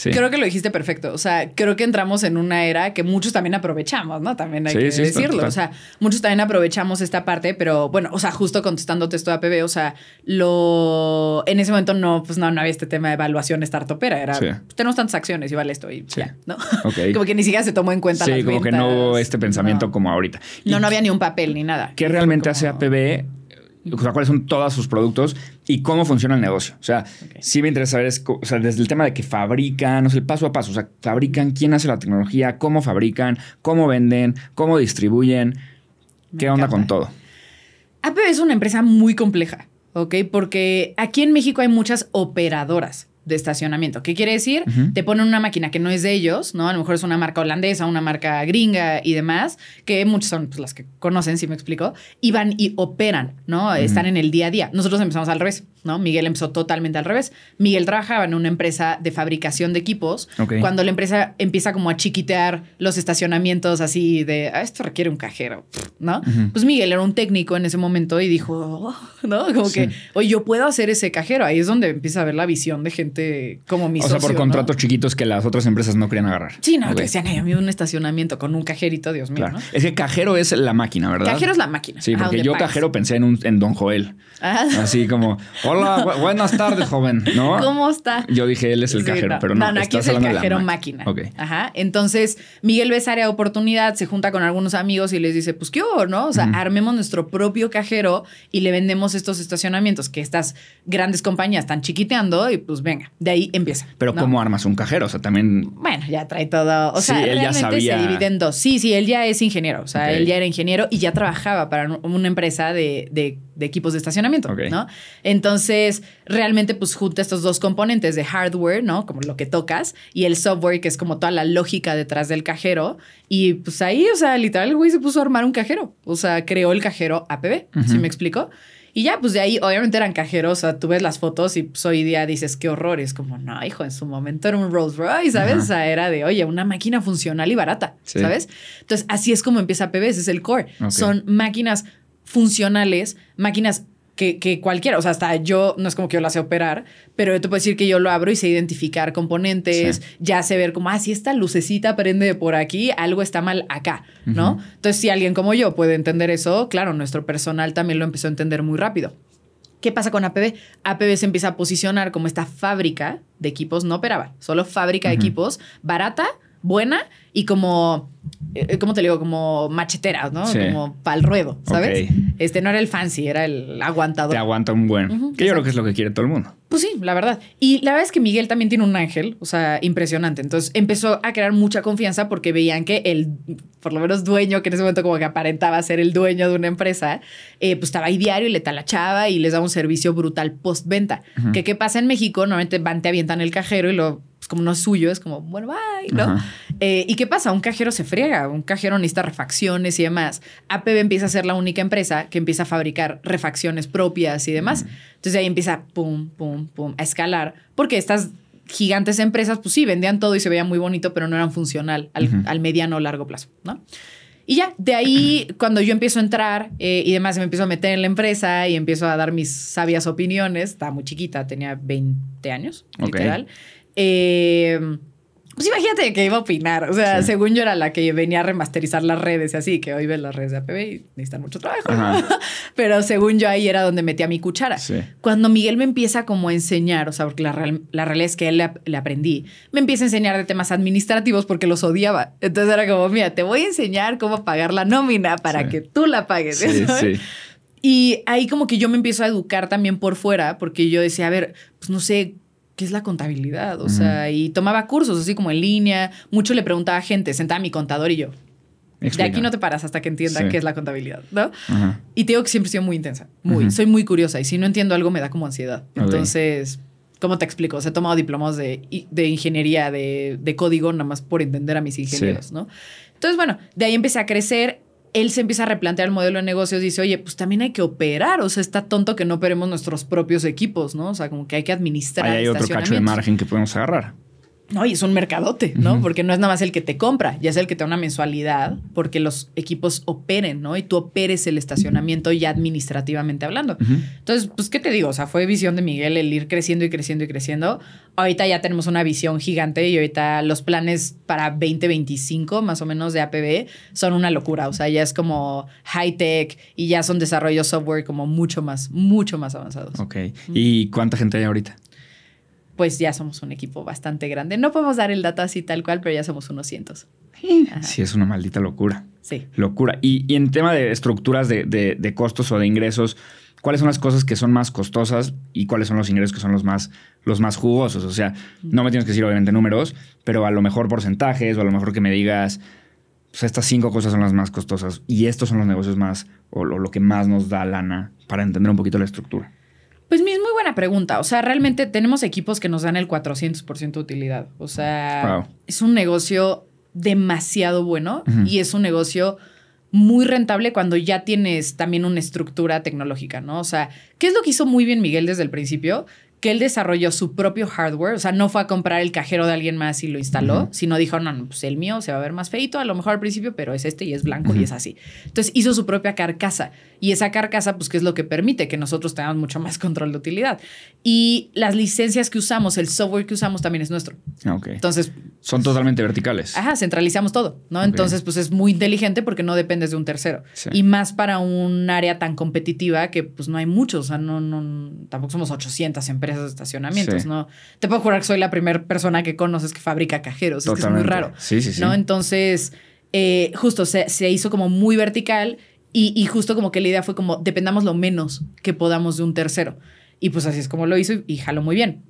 Creo que lo dijiste perfecto. O sea, creo que entramos en una era que muchos también aprovechamos, ¿no? También hay que decirlo. O sea, muchos también aprovechamos esta parte, pero bueno, o sea, justo contestándote esto de APB, o sea, lo. En ese momento no, pues no, no había este tema de evaluación startupera. Era, pues, tenemos tantas acciones y vale esto y ya, como que ni siquiera se tomó en cuenta. Sí, como que no este pensamiento como ahorita. no, no había ni un papel ni nada. ¿Qué realmente hace APB? o sea, cuáles son todos sus productos y cómo funciona el negocio. O sea, sí me interesa saber, desde el tema de que fabrican, o sea, el paso a paso, o sea, fabrican, quién hace la tecnología, cómo fabrican, cómo venden, cómo distribuyen, qué onda con todo. Apple es una empresa muy compleja, ¿ok? Porque aquí en México hay muchas operadoras de estacionamiento. ¿Qué quiere decir? Te ponen una máquina que no es de ellos, ¿no? A lo mejor es una marca holandesa, una marca gringa y demás, que muchos son pues, las que conocen, si me explico, y van y operan, ¿no? Están en el día a día. Nosotros empezamos al revés, ¿no? Miguel empezó totalmente al revés. Miguel trabajaba en una empresa de fabricación de equipos. Cuando la empresa empieza como a chiquitear los estacionamientos así de, ah, esto requiere un cajero, ¿no? Pues Miguel era un técnico en ese momento y dijo, ¿no? Como que, oye, yo puedo hacer ese cajero. Ahí es donde empieza a ver la visión de gente como mi O sea, por contratos chiquitos que las otras empresas no querían agarrar. Sí, no, que decían, a mí un estacionamiento con un cajerito, Dios mío. Claro. ¿no? Es que cajero es la máquina, ¿verdad? Cajero es la máquina. Sí, porque ah, yo cajero pensé en, un, Don Joel. Ah. Así como, hola, buenas tardes, joven, ¿no? ¿Cómo está? Yo dije, él es el cajero, pero no. No, aquí es el cajero máquina. Ajá. Entonces, Miguel Besaria Oportunidad se junta con algunos amigos y les dice, pues qué horror, ¿no? O sea, armemos nuestro propio cajero y le vendemos estos estacionamientos que estas grandes compañías están chiquiteando y pues venga, de ahí empieza. Pero ¿cómo armas un cajero? O sea, también... Bueno, ya trae todo. O sea, él ya sabía. se divide en dos. Sí, sí, él ya es ingeniero. O sea, él ya era ingeniero y ya trabajaba para una empresa de, equipos de estacionamiento, ¿no? Entonces, realmente, pues junta estos dos componentes de hardware, ¿no? Como lo que tocas, y el software, que es como toda la lógica detrás del cajero. Y pues ahí, o sea, literal, el güey se puso a armar un cajero. O sea, creó el cajero APB, Si me explico? Y ya, pues de ahí, obviamente eran cajeros, o sea, tú ves las fotos y pues, hoy día dices, qué horror, es como, no, hijo, en su momento era un Rolls Royce, ¿sabes? era de, oye, una máquina funcional y barata, ¿sabes? Entonces, así es como empieza PBS, es el core. Son máquinas funcionales, máquinas que, cualquiera, o sea, hasta yo, no es como que yo la sé operar, pero yo te puedo decir que yo lo abro y sé identificar componentes, ya sé ver como, ah, si esta lucecita prende por aquí, algo está mal acá, ¿no? Entonces, si alguien como yo puede entender eso, claro, nuestro personal también lo empezó a entender muy rápido. ¿Qué pasa con APB? APB se empieza a posicionar como esta fábrica de equipos no operaba, solo fábrica de equipos barata, buena y como eh, ¿cómo te digo? Como macheteras, ¿no? como Como el ruedo, ¿sabes? Este no era el fancy, era el aguantador. Te aguanta un buen. que yo creo que es lo que quiere todo el mundo. Pues sí, la verdad. Y la verdad es que Miguel también tiene un ángel, o sea, impresionante. Entonces empezó a crear mucha confianza porque veían que el, por lo menos dueño, que en ese momento como que aparentaba ser el dueño de una empresa, eh, pues estaba ahí diario y le talachaba y les daba un servicio brutal postventa. Que qué pasa en México, normalmente van, te avientan el cajero y lo pues como no es suyo, es como, bueno, bye, ¿no? Eh, ¿Y qué pasa? Un cajero se friega, un cajero necesita refacciones y demás. APB empieza a ser la única empresa que empieza a fabricar refacciones propias y demás. Entonces ahí empieza, pum, pum, a escalar, porque estas gigantes empresas, pues sí, vendían todo y se veía muy bonito, pero no eran funcional al, mediano o largo plazo, ¿no? Y ya, de ahí, cuando yo empiezo a entrar eh, y demás, me empiezo a meter en la empresa y empiezo a dar mis sabias opiniones, estaba muy chiquita, tenía 20 años, literal. Eh, pues imagínate que iba a opinar. O sea, según yo era la que venía a remasterizar las redes y así, que hoy ven las redes de APB y necesitan mucho trabajo. Pero según yo ahí era donde metía mi cuchara. Cuando Miguel me empieza como a enseñar, o sea, porque la, realidad es que él le, aprendí, me empieza a enseñar de temas administrativos porque los odiaba. Entonces era como, mira, te voy a enseñar cómo pagar la nómina para que tú la pagues. Y ahí como que yo me empiezo a educar también por fuera, porque yo decía, a ver, pues no sé ¿qué es la contabilidad? O sea, y tomaba cursos así como en línea, mucho le preguntaba a gente, sentaba a mi contador y yo, de aquí no te paras hasta que entienda qué es la contabilidad, ¿no? Y te digo que siempre he sido muy intensa, muy, soy muy curiosa y si no entiendo algo me da como ansiedad. Entonces, ¿cómo te explico? O sea, he tomado diplomas de, ingeniería, de, código, nada más por entender a mis ingenieros, ¿no? Entonces, bueno, de ahí empecé a crecer él se empieza a replantear el modelo de negocios, dice, oye, pues también hay que operar, o sea, está tonto que no operemos nuestros propios equipos, ¿no? O sea, como que hay que administrar. Ahí hay otro cacho de margen que podemos agarrar. No, y es un mercadote, ¿no? Porque no es nada más el que te compra, ya es el que te da una mensualidad, porque los equipos operen, ¿no? Y tú operes el estacionamiento ya administrativamente hablando. Entonces, pues, ¿qué te digo? O sea, fue visión de Miguel el ir creciendo y creciendo y creciendo. Ahorita ya tenemos una visión gigante y ahorita los planes para 2025, más o menos, de APB son una locura. O sea, ya es como high tech y ya son desarrollos software como mucho más, mucho más avanzados. Ok. ¿Y cuánta gente hay ahorita? pues ya somos un equipo bastante grande. No podemos dar el dato así tal cual, pero ya somos unos cientos. Sí, es una maldita locura. Sí. Locura. Y, en tema de estructuras de, costos o de ingresos, ¿cuáles son las cosas que son más costosas y cuáles son los ingresos que son los más, los más jugosos? O sea, no me tienes que decir obviamente números, pero a lo mejor porcentajes o a lo mejor que me digas, pues, estas cinco cosas son las más costosas y estos son los negocios más o lo que más nos da lana para entender un poquito la estructura. Pues es muy buena pregunta. O sea, realmente tenemos equipos que nos dan el 400% de utilidad. O sea, es un negocio demasiado bueno y es un negocio muy rentable cuando ya tienes también una estructura tecnológica, ¿no? O sea, ¿qué es lo que hizo muy bien Miguel desde el principio? que él desarrolló su propio hardware, o sea, no fue a comprar el cajero de alguien más y lo instaló, sino dijo, no, no, pues el mío se va a ver más feito, a lo mejor al principio, pero es este y es blanco y es así. Entonces hizo su propia carcasa y esa carcasa, pues, que es lo que permite que nosotros tengamos mucho más control de utilidad. Y las licencias que usamos, el software que usamos también es nuestro. Ah, okay. Entonces... Son pues, totalmente verticales. Ajá, centralizamos todo, ¿no? Entonces, pues es muy inteligente porque no dependes de un tercero. Y más para un área tan competitiva que pues no hay muchos, o sea, no, no, tampoco somos 800 empresas esos estacionamientos, ¿no? Te puedo jurar que soy la primera persona que conoces que fabrica cajeros, es que es muy raro. Sí, sí, sí. ¿no? Entonces, eh, justo se, hizo como muy vertical y, justo como que la idea fue como dependamos lo menos que podamos de un tercero. Y pues así es como lo hizo y, y jaló muy bien.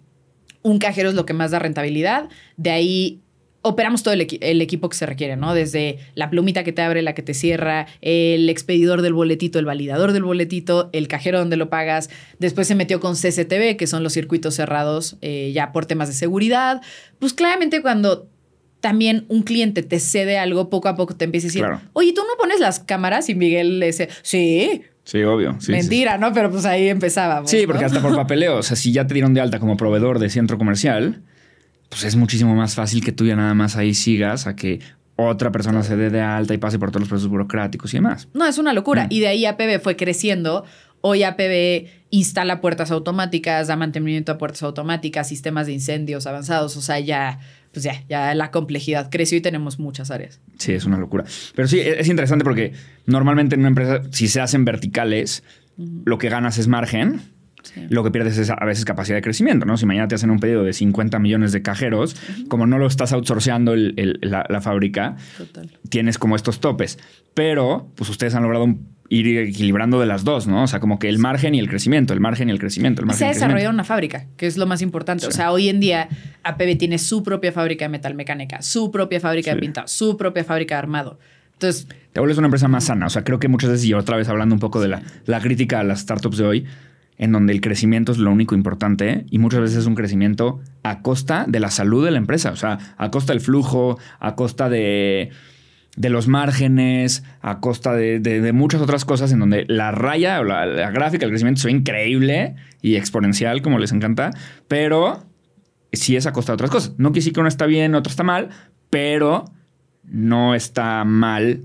Un cajero es lo que más da rentabilidad, de ahí operamos todo el, equipo que se requiere, ¿no? Desde la plumita que te abre, la que te cierra, el expedidor del boletito, el validador del boletito, el cajero donde lo pagas. Después se metió con CCTV, que son los circuitos cerrados eh, ya por temas de seguridad. Pues claramente cuando también un cliente te cede algo, poco a poco te empieza a decir, oye, tú no pones las cámaras y Miguel dice, sí, Sí, obvio. Mentira, ¿no? Pero pues ahí empezaba. Sí, porque hasta por papeleo. O sea, si ya te dieron de alta como proveedor de centro comercial, pues es muchísimo más fácil que tú ya nada más ahí sigas a que otra persona se dé de alta y pase por todos los procesos burocráticos y demás. No, es una locura. Y de ahí APB fue creciendo. Hoy APB instala puertas automáticas, da mantenimiento a puertas automáticas, sistemas de incendios avanzados. O sea, ya, pues ya, ya la complejidad creció y tenemos muchas áreas. Sí, es una locura. Pero sí, e-, es interesante porque normalmente en una empresa, si se hacen verticales, lo que ganas es margen lo que pierdes es a veces capacidad de crecimiento, ¿no? Si mañana te hacen un pedido de 50 millones de cajeros, como no lo estás outsourceando la, fábrica, tienes como estos topes. Pero, pues ustedes han logrado ir equilibrando de las dos, ¿no? O sea, como que el margen y el crecimiento, el margen y el crecimiento. Se ha desarrollado una fábrica, que es lo más importante. O sea, hoy en día APB tiene su propia fábrica de metalmecánica, su propia fábrica de pintado, su propia fábrica de armado. Entonces... Te vuelves una empresa más sana. O sea, creo que muchas veces, y otra vez hablando un poco de la, la crítica a las startups de hoy, en donde el crecimiento es lo único importante y muchas veces es un crecimiento a costa de la salud de la empresa, o sea, a costa del flujo, a costa de, los márgenes, a costa de, muchas otras cosas en donde la raya la, gráfica del crecimiento es increíble y exponencial, como les encanta, pero sí es a costa de otras cosas. No quiere decir que uno está bien, otro está mal, pero no está mal.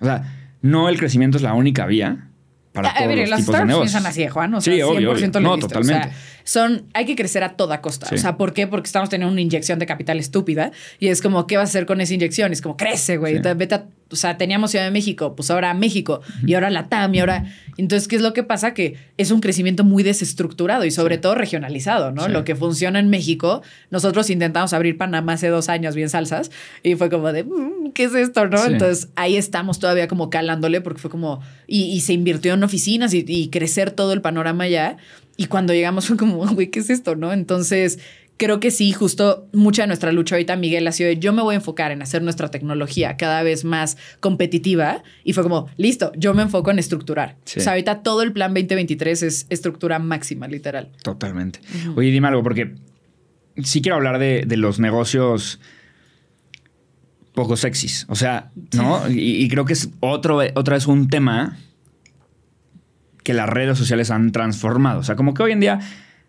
O sea, no el crecimiento es la única vía, para a ah, eh, todos ver, los las tipos piensan así, Juan. sí, obvio, No, totalmente son, hay que crecer a toda costa. O sea, ¿por qué? Porque estamos teniendo una inyección de capital estúpida y es como, ¿qué vas a hacer con esa inyección? es como, crece, güey. o sea, teníamos Ciudad de México, pues ahora México y ahora la TAM y ahora... Entonces, ¿qué es lo que pasa? Que es un crecimiento muy desestructurado y sobre todo regionalizado, ¿no? Lo que funciona en México, nosotros intentamos abrir Panamá hace dos años bien salsas y fue como de, mm, ¿qué es esto, no? Entonces, ahí estamos todavía como calándole porque fue como, y, se invirtió en oficinas y, y crecer todo el panorama ya. Y cuando llegamos fue como, güey, ¿qué es esto? ¿No? Entonces, creo que sí, justo mucha de nuestra lucha ahorita, Miguel, ha sido de, yo me voy a enfocar en hacer nuestra tecnología cada vez más competitiva. Y fue como, listo, yo me enfoco en estructurar. O sea, ahorita todo el plan 2023 es estructura máxima, literal. Totalmente. Oye, dime algo, porque sí quiero hablar de, los negocios poco sexys. O sea, ¿no? Y, creo que es otro, otra vez un tema que las redes sociales han transformado. O sea, como que hoy en día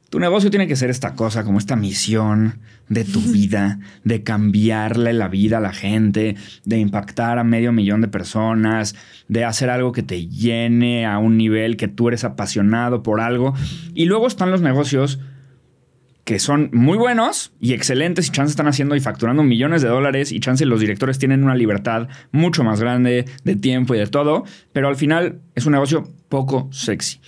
tu negocio tiene que ser esta cosa, como esta misión de tu vida, de cambiarle la vida a la gente, de impactar a medio millón de personas, de hacer algo que te llene a un nivel que tú eres apasionado por algo. Y luego están los negocios que son muy buenos y excelentes y chance están haciendo y facturando millones de dólares y chance los directores tienen una libertad mucho más grande de tiempo y de todo, pero al final es un negocio poco sexy.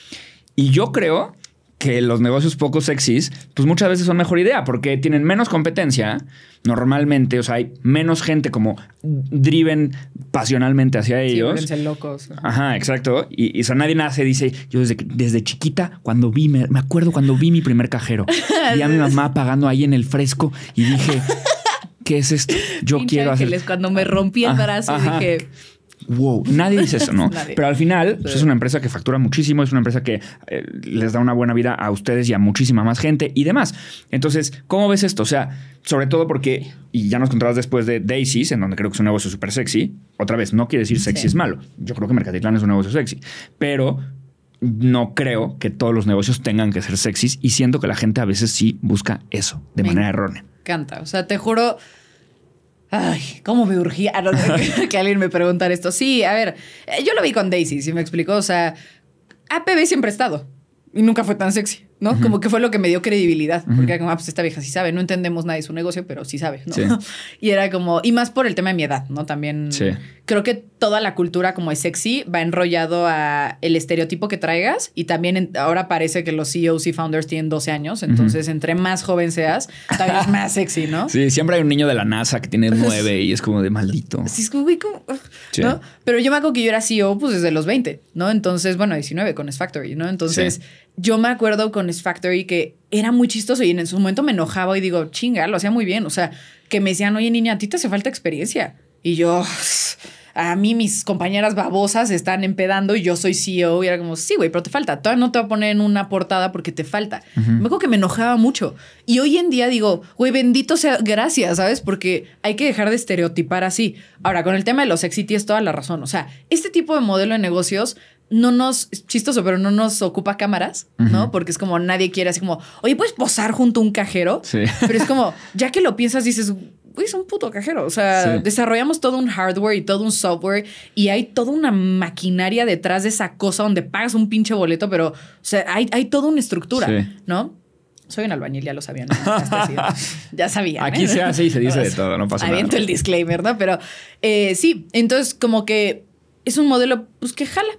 Y yo creo que los negocios poco sexys, pues muchas veces son mejor idea porque tienen menos competencia normalmente, o sea, hay menos gente como driven pasionalmente hacia ellos. locos. Ajá, exacto. Y, y nadie nace dice, yo desde, desde chiquita, cuando vi, me, acuerdo cuando vi mi primer cajero, vi a mi mamá pagando ahí en el fresco y dije, ¿qué es esto? Yo quiero hacer. Cuando me rompí el brazo, dije wow, nadie dice eso, ¿no? Pero al final pues, es una empresa que factura muchísimo, es una empresa que eh, les da una buena vida a ustedes y a muchísima más gente y demás. Entonces, ¿cómo ves esto? O sea, sobre todo porque, y ya nos contabas después de Daisy's, en donde creo que es un negocio súper sexy, otra vez, no quiere decir sexy es malo, yo creo que Mercatitlán es un negocio sexy, pero no creo que todos los negocios tengan que ser sexys y siento que la gente a veces sí busca eso de manera errónea. Canta, o sea, te juro Ay, cómo me urgía ah, no, que alguien me preguntara esto. Sí, a ver, eh, yo lo vi con Daisy, si me explicó. O sea, APB siempre ha estado y nunca fue tan sexy. ¿no? Como que fue lo que me dio credibilidad, porque como, ah, pues esta vieja sí sabe, no entendemos nada de su negocio, pero sí sabe, ¿no? y era como, y más por el tema de mi edad, ¿no? También creo que toda la cultura como es sexy va enrollado a el estereotipo que traigas y también ahora parece que los CEOs y founders tienen 12 años, entonces entre más joven seas, Tal vez más sexy, ¿no? Sí, siempre hay un niño de la NASA que tiene 9 y es como de maldito. Sí, es Pero yo me acuerdo que yo era CEO pues desde los 20, ¿no? Entonces, bueno, 19 con S Factory, ¿no? Entonces yo me acuerdo con S Factory que era muy chistoso y en su momento me enojaba y digo, chinga, lo hacía muy bien. O sea, que me decían, oye, niña, a ti te hace falta experiencia. Y yo, a mí mis compañeras babosas están empedando y yo soy CEO. Y era como, sí, güey, pero te falta. Todavía no te voy a poner en una portada porque te falta. Me acuerdo que me enojaba mucho. Y hoy en día digo, güey, bendito sea, gracias, ¿sabes? Porque hay que dejar de estereotipar así. Ahora, con el tema de los sexy es toda la razón. O sea, este tipo de modelo de negocios no nos, es chistoso, pero no nos ocupa cámaras, ¿no? Porque es como nadie quiere, así como, oye, puedes posar junto a un cajero. Sí. Pero es como, ya que lo piensas, dices, güey, es un puto cajero. O sea, desarrollamos todo un hardware y todo un software y hay toda una maquinaria detrás de esa cosa donde pagas un pinche boleto, pero, o sea, hay, toda una estructura, ¿no? Soy un albañil, ya lo sabían. ya sabía Aquí ¿eh? se hace y se dice de todo, no pasa Aviento el disclaimer, ¿no? Pero eh, sí, entonces, como que es un modelo, pues que jala.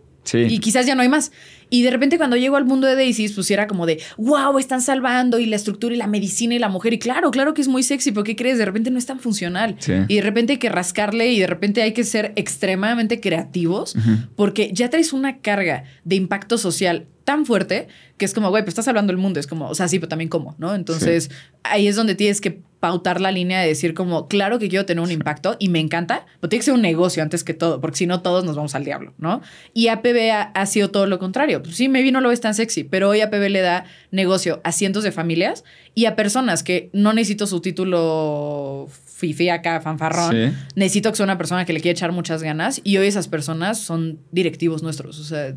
Y quizás ya no hay más. Y de repente cuando llego al mundo de Daisy, pues era como de, wow, están salvando y la estructura y la medicina y la mujer. Y claro, claro que es muy sexy, pero ¿qué crees? De repente no es tan funcional. Y de repente hay que rascarle y de repente hay que ser extremadamente creativos porque ya traes una carga de impacto social tan fuerte que es como, güey, pues estás hablando el mundo, es como, o sea, sí, pero también cómo, ¿no? Entonces, ahí es donde tienes que pautar la línea de decir como, claro que quiero tener un impacto y me encanta, pero tiene que ser un negocio antes que todo, porque si no todos nos vamos al diablo, ¿no? Y APB ha, ha sido todo lo contrario. Pues sí, maybe no lo ves tan sexy, pero hoy APB le da negocio a cientos de familias y a personas que no necesito su título fifi acá, fanfarrón. Necesito que sea una persona que le quiera echar muchas ganas y hoy esas personas son directivos nuestros, o sea,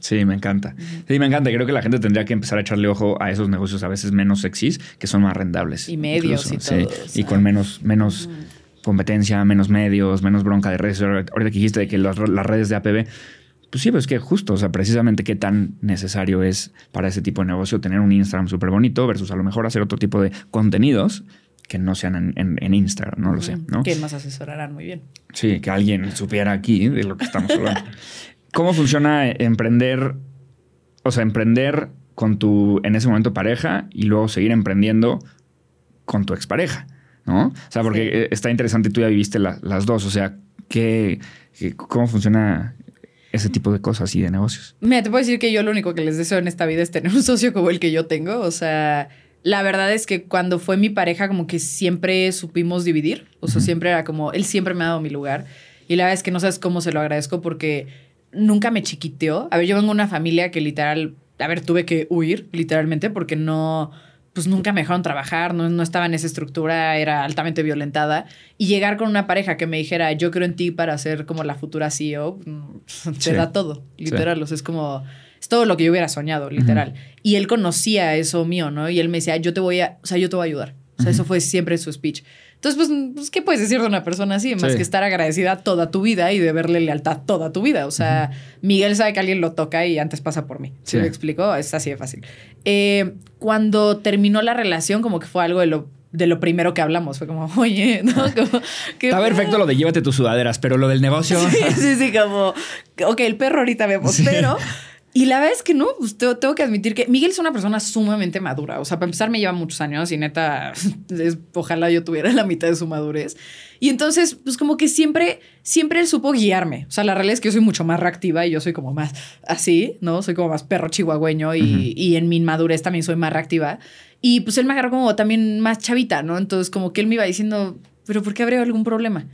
Sí, me encanta. Sí, me encanta. Creo que la gente tendría que empezar a echarle ojo a esos negocios a veces menos sexys, que son más rendables. Y medios y Sí. Y con menos, menos competencia, menos medios, menos bronca de redes. Ahorita que dijiste de que las, redes de APB, pues sí, pues es que justo, o sea, precisamente qué tan necesario es para ese tipo de negocio tener un Instagram súper bonito versus a lo mejor hacer otro tipo de contenidos que no sean en, Instagram, no lo sé, ¿no? Que más asesorarán muy bien. Sí, que alguien supiera aquí de lo que estamos hablando. ¿Cómo funciona emprender? O sea, emprender con tu, en ese momento, pareja y luego seguir emprendiendo con tu expareja, ¿no? O sea, porque e, está interesante, tú ya viviste las dos, o sea, ¿qué, qué, cómo funciona ese tipo de cosas y de negocios? Mira, te puedo decir que yo lo único que les deseo en esta vida es tener un socio como el que yo tengo, o sea, la verdad es que cuando fue mi pareja como que siempre supimos dividir, o sea, siempre era como, él siempre me ha dado mi lugar y la verdad es que no sabes cómo se lo agradezco porque nunca me chiquiteó. A ver, yo vengo de una familia que literal, a ver, tuve que huir, literalmente, porque no, pues nunca me dejaron trabajar, no, estaba en esa estructura, era altamente violentada. Y llegar con una pareja que me dijera, yo creo en ti para ser como la futura CEO, mm, te da todo, literal. es como, es todo lo que yo hubiera soñado, literal. Y él conocía eso mío, ¿no? Y él me decía, yo te voy a, o sea, yo te voy a ayudar. O sea, eso fue siempre su speech. Entonces, pues, pues, ¿qué puedes decir de una persona así? Más que estar agradecida toda tu vida y de verle lealtad toda tu vida. O sea, Miguel sabe que alguien lo toca y antes pasa por mí. ¿Sí, lo me explico? Es así de fácil. Eh, cuando terminó la relación, como que fue algo de lo de lo primero que hablamos. Fue como, oye, ¿no? Ah. Está perfecto lo de llévate tus sudaderas, pero lo del negocio. Sí, sí, sí, como, ok, el perro ahorita vemos, pero y la verdad es que no, pues tengo, que admitir que Miguel es una persona sumamente madura. O sea, para empezar, me lleva muchos años y neta, es, ojalá yo tuviera la mitad de su madurez. Y entonces, pues como que siempre, siempre él supo guiarme. O sea, la realidad es que yo soy mucho más reactiva y yo soy como más así, ¿no? Soy como más perro chihuahueño y, y en mi inmadurez también soy más reactiva. Y pues él me agarró como también más chavita, ¿no? Entonces, como que él me iba diciendo, pero ¿por qué habría algún problema?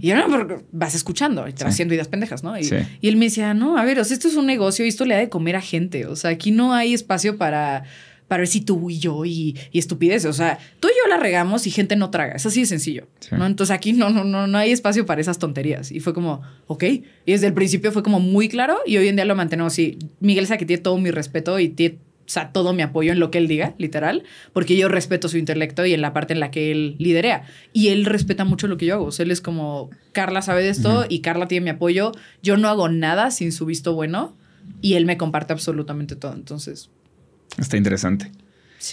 Y yo, no, vas escuchando, y haciendo ideas pendejas, ¿no? Y, y, él me decía, no, a ver, esto es un negocio y esto le da de comer a gente. O sea, aquí no hay espacio para, para ver si tú y yo y, estupideces. O sea, tú y yo la regamos y gente no traga. Es así de sencillo, ¿no? Entonces aquí no, no, no, no hay espacio para esas tonterías. Y fue como, ok. Y desde el principio fue como muy claro y hoy en día lo mantenemos así. Miguel que tiene todo mi respeto y tiene o sea, todo mi apoyo en lo que él diga, literal, porque yo respeto su intelecto y en la parte en la que él liderea. Y él respeta mucho lo que yo hago. O sea, él es como, Carla sabe de esto y Carla tiene mi apoyo. Yo no hago nada sin su visto bueno y él me comparte absolutamente todo. Entonces. Está interesante.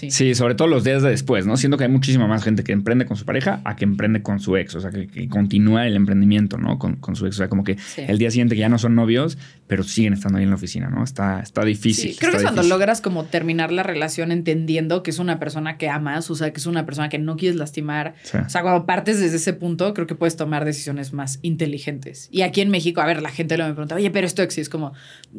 Sí. sobre todo los días después, ¿no? Siento que hay muchísima más gente que emprende con su pareja a que emprende con su ex, o sea, que, continúa el emprendimiento, ¿no? Con, su ex, o sea, como que el día siguiente que ya no son novios, pero siguen estando ahí en la oficina, ¿no? Está, está difícil. Creo que cuando logras como terminar la relación entendiendo que es una persona que amas, o sea, que es una persona que no quieres lastimar. O sea, cuando partes desde ese punto, creo que puedes tomar decisiones más inteligentes. Y aquí en México, a ver, la gente lo me pregunta, oye, pero esto ex, es como,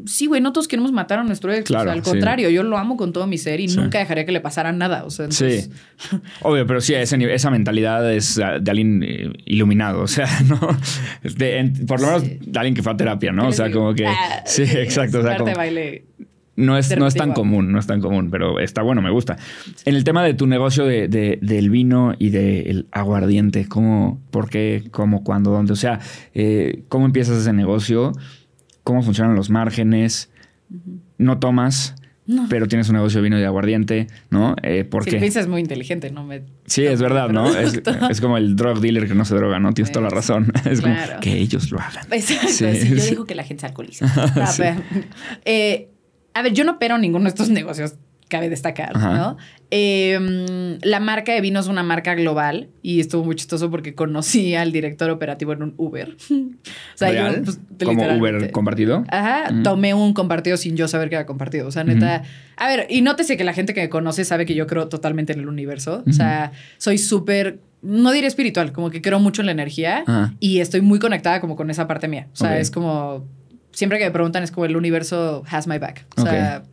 sí, güey, nosotros queremos matar a nuestro ex, o al contrario, yo lo amo con todo mi ser y nunca dejaría que le pasarán nada. O sea, Sí. Obvio, pero sí, esa mentalidad es de alguien eh, iluminado. O sea, ¿no? por lo menos de alguien que fue a terapia, ¿no? O sea, como que. Ah, sí, exacto. O sea, baile no es, no es tan común, no es tan común, pero está bueno, me gusta. En el tema de tu negocio del vino y del aguardiente, ¿cómo, por qué, cómo, cuándo, dónde? O sea, eh, ¿cómo empiezas ese negocio? ¿Cómo funcionan los márgenes? ¿No tomas? Pero tienes un negocio de vino y de aguardiente, ¿no? Eh, porque si es muy inteligente, no me. Sí, es verdad, ¿no? Es, como el drug dealer que no se droga, ¿no? Tienes toda la razón. Es como que ellos lo hagan. Yo digo que la gente se alcoholiza. a, ver. Eh, a ver, yo no opero ninguno de estos negocios cabe destacar, ¿no? Em, la marca de vino es una marca global y estuvo muy chistoso porque conocí al director operativo en un Uber. o sea, ¿Real? Pues, ¿Como Uber compartido? Ajá, mm. tomé un compartido sin yo saber que era compartido. O sea, neta. A ver, y nótese que la gente que me conoce sabe que yo creo totalmente en el universo. O sea, soy súper no diré espiritual, como que creo mucho en la energía y estoy muy conectada como con esa parte mía. O sea, es como, siempre que me preguntan es como el universo has my back. O sea,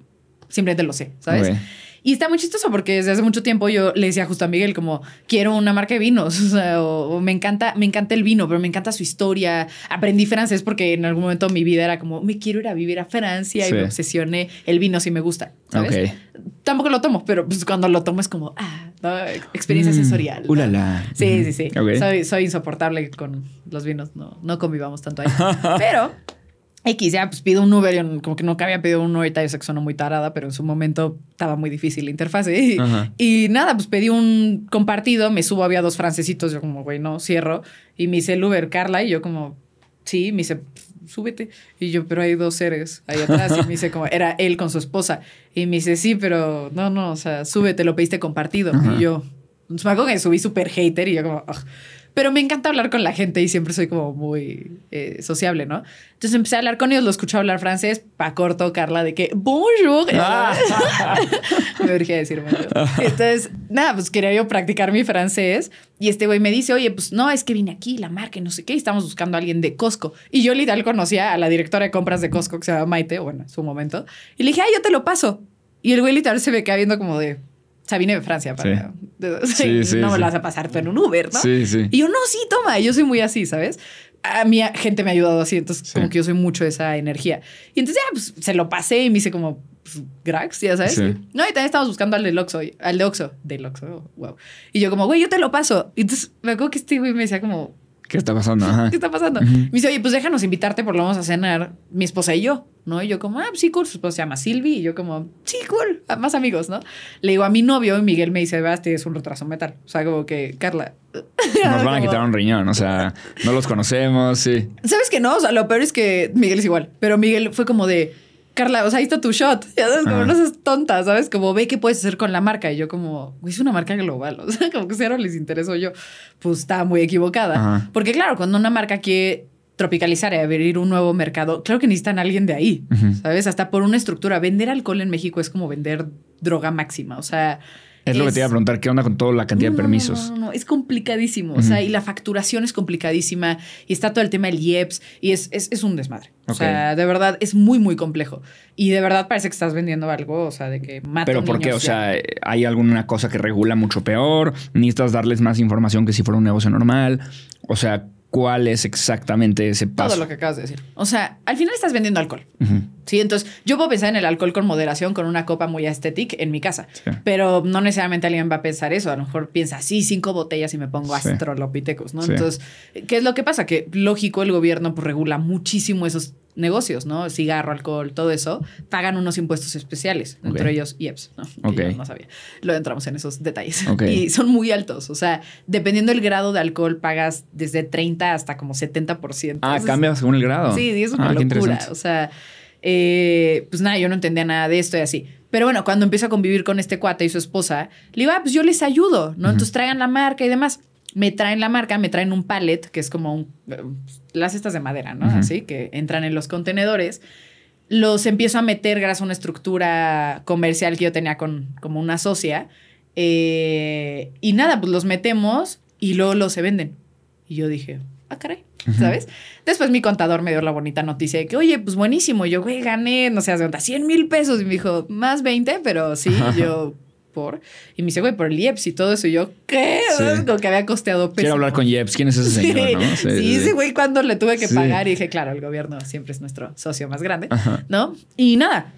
simplemente lo sé, ¿sabes? Y está muy chistoso porque desde hace mucho tiempo yo le decía justo Miguel como quiero una marca de vinos, o, me encanta, me encanta el vino, pero me encanta su historia. Aprendí francés porque en algún momento mi vida era como me quiero ir a vivir a Francia y me obsesioné el vino si me gusta, ¿sabes? Tampoco lo tomo, pero pues cuando lo tomo es como ah, experiencia mm, sensorial. Sí, sí, sí. Soy, insoportable con los vinos, no no convivamos tanto ahí. pero X, ya pues pido un Uber, como que nunca había pedido un Uber, tal sonó muy tarada, pero en su momento estaba muy difícil la interfase. Y, nada, pues pedí un compartido, me subo, había dos francesitos, yo como, güey, no, cierro. Y me dice el Uber, Carla, y yo como, sí, me dice, súbete. Y yo, pero hay dos seres ahí atrás. Y me dice como, era él con su esposa. Y me dice, sí, pero no, no, o sea, súbete, lo pediste compartido. Y yo, pues, me acuerdo que subí súper hater y yo como, ¡ah! Pero me encanta hablar con la gente y siempre soy como muy eh, sociable, ¿no? Entonces empecé a hablar con ellos, lo escuché hablar francés, pa' corto, Carla, de que bonjour. Ah. me urgía decirme. Entonces, nada, pues quería yo practicar mi francés y este güey me dice, oye, pues no, es que vine aquí, la marca, no sé qué, y estamos buscando a alguien de Costco. Y yo literal conocía a la directora de compras de Costco, que se llama Maite, bueno, en su momento, y le dije, ay, yo te lo paso. Y el güey literal se me queda viendo como de, sea, vine de Francia para... Sí. Sí, no me lo vas a pasar tú en un Uber, ¿no? Sí, sí. Y yo, no, sí, toma. yo soy muy así, ¿sabes? a mí, gente me ha ayudado así, entonces como que yo soy mucho de esa energía. Y entonces ya, pues se lo pasé y me hice como pues, grax, ya sabes. No, y también estábamos buscando al de Oxxo, al de Oxxo, del Oxxo, wow. Y yo como, güey, yo te lo paso. Y entonces me acuerdo que este güey me decía como, ¿Qué está pasando? ¿Qué está pasando? Me dice, oye, pues déjanos invitarte, por lo vamos a cenar mi esposa y yo, ¿no? Y yo como, ah, sí, cool. Su esposa se llama Silvi y yo como, sí, cool, más amigos, ¿no? Le digo a mi novio y Miguel me dice, vas, es un retraso metal. O sea, como que, Carla... Nos van a quitar un riñón, o sea, no los conocemos, sí. ¿Sabes que no? O sea, lo peor es que Miguel es igual, pero Miguel fue como de Carla, o sea, ahí está tu shot. Ya sabes, como no seas tonta, ¿sabes? Como ve qué puedes hacer con la marca. Y yo como, es una marca global, o sea, como que si ahora les interesó yo. Pues está muy equivocada. Porque claro, cuando una marca quiere tropicalizar y abrir un nuevo mercado, claro que necesitan a alguien de ahí, ¿sabes? Hasta por una estructura. Vender alcohol en México es como vender droga máxima, o sea es, lo que te iba a preguntar, ¿qué onda con toda la cantidad de permisos? No, no, no, es complicadísimo. O sea, y la facturación es complicadísima y está todo el tema del IEPS y es, es, un desmadre. O sea, de verdad es muy, muy complejo. Y de verdad parece que estás vendiendo algo, o sea, de que mata Pero ¿por qué? O sea, ¿hay alguna cosa que regula mucho peor? ¿Necesitas darles más información que si fuera un negocio normal? O sea, cuál es exactamente ese paso. Todo lo que acabas de decir. O sea, al final estás vendiendo alcohol. Sí, entonces yo puedo pensar en el alcohol con moderación, con una copa muy estética en mi casa, pero no necesariamente alguien va a pensar eso. A lo mejor piensa, así cinco botellas y me pongo astrolopitecos, Entonces, ¿qué es lo que pasa? Que lógico, el gobierno pues, regula muchísimo esos negocios, ¿no? Cigarro, alcohol, todo eso, pagan unos impuestos especiales, entre ellos IEPS, ¿no? no sabía. Lo entramos en esos detalles. Y son muy altos, o sea, dependiendo del grado de alcohol pagas desde 30 hasta como 70%. Ah, cambia según el grado. Sí, es una ah, locura, o sea, eh, pues nada, yo no entendía nada de esto y así. Pero bueno, cuando empiezo a convivir con este cuate y su esposa, le digo, ah, pues yo les ayudo, ¿no? Entonces traigan la marca y demás me traen la marca, me traen un pallet, que es como un, las cestas de madera, ¿no? Así, que entran en los contenedores. Los empiezo a meter gracias a una estructura comercial que yo tenía con como una socia. Eh, y nada, pues los metemos y luego los se venden. Y yo dije, ah, caray, ¿sabes? Después mi contador me dio la bonita noticia de que, oye, pues buenísimo. yo, güey, gané, no sé, de 100 mil pesos. Y me dijo, más 20, pero sí, yo y me dice, güey, por el IEPS y todo eso. Y yo, ¿qué? que había costeado peso. Quiero hablar con IEPS. ¿Quién es ese señor? Sí, sí, güey, cuando le tuve que pagar. Y dije, claro, el gobierno siempre es nuestro socio más grande, ¿no? Y nada,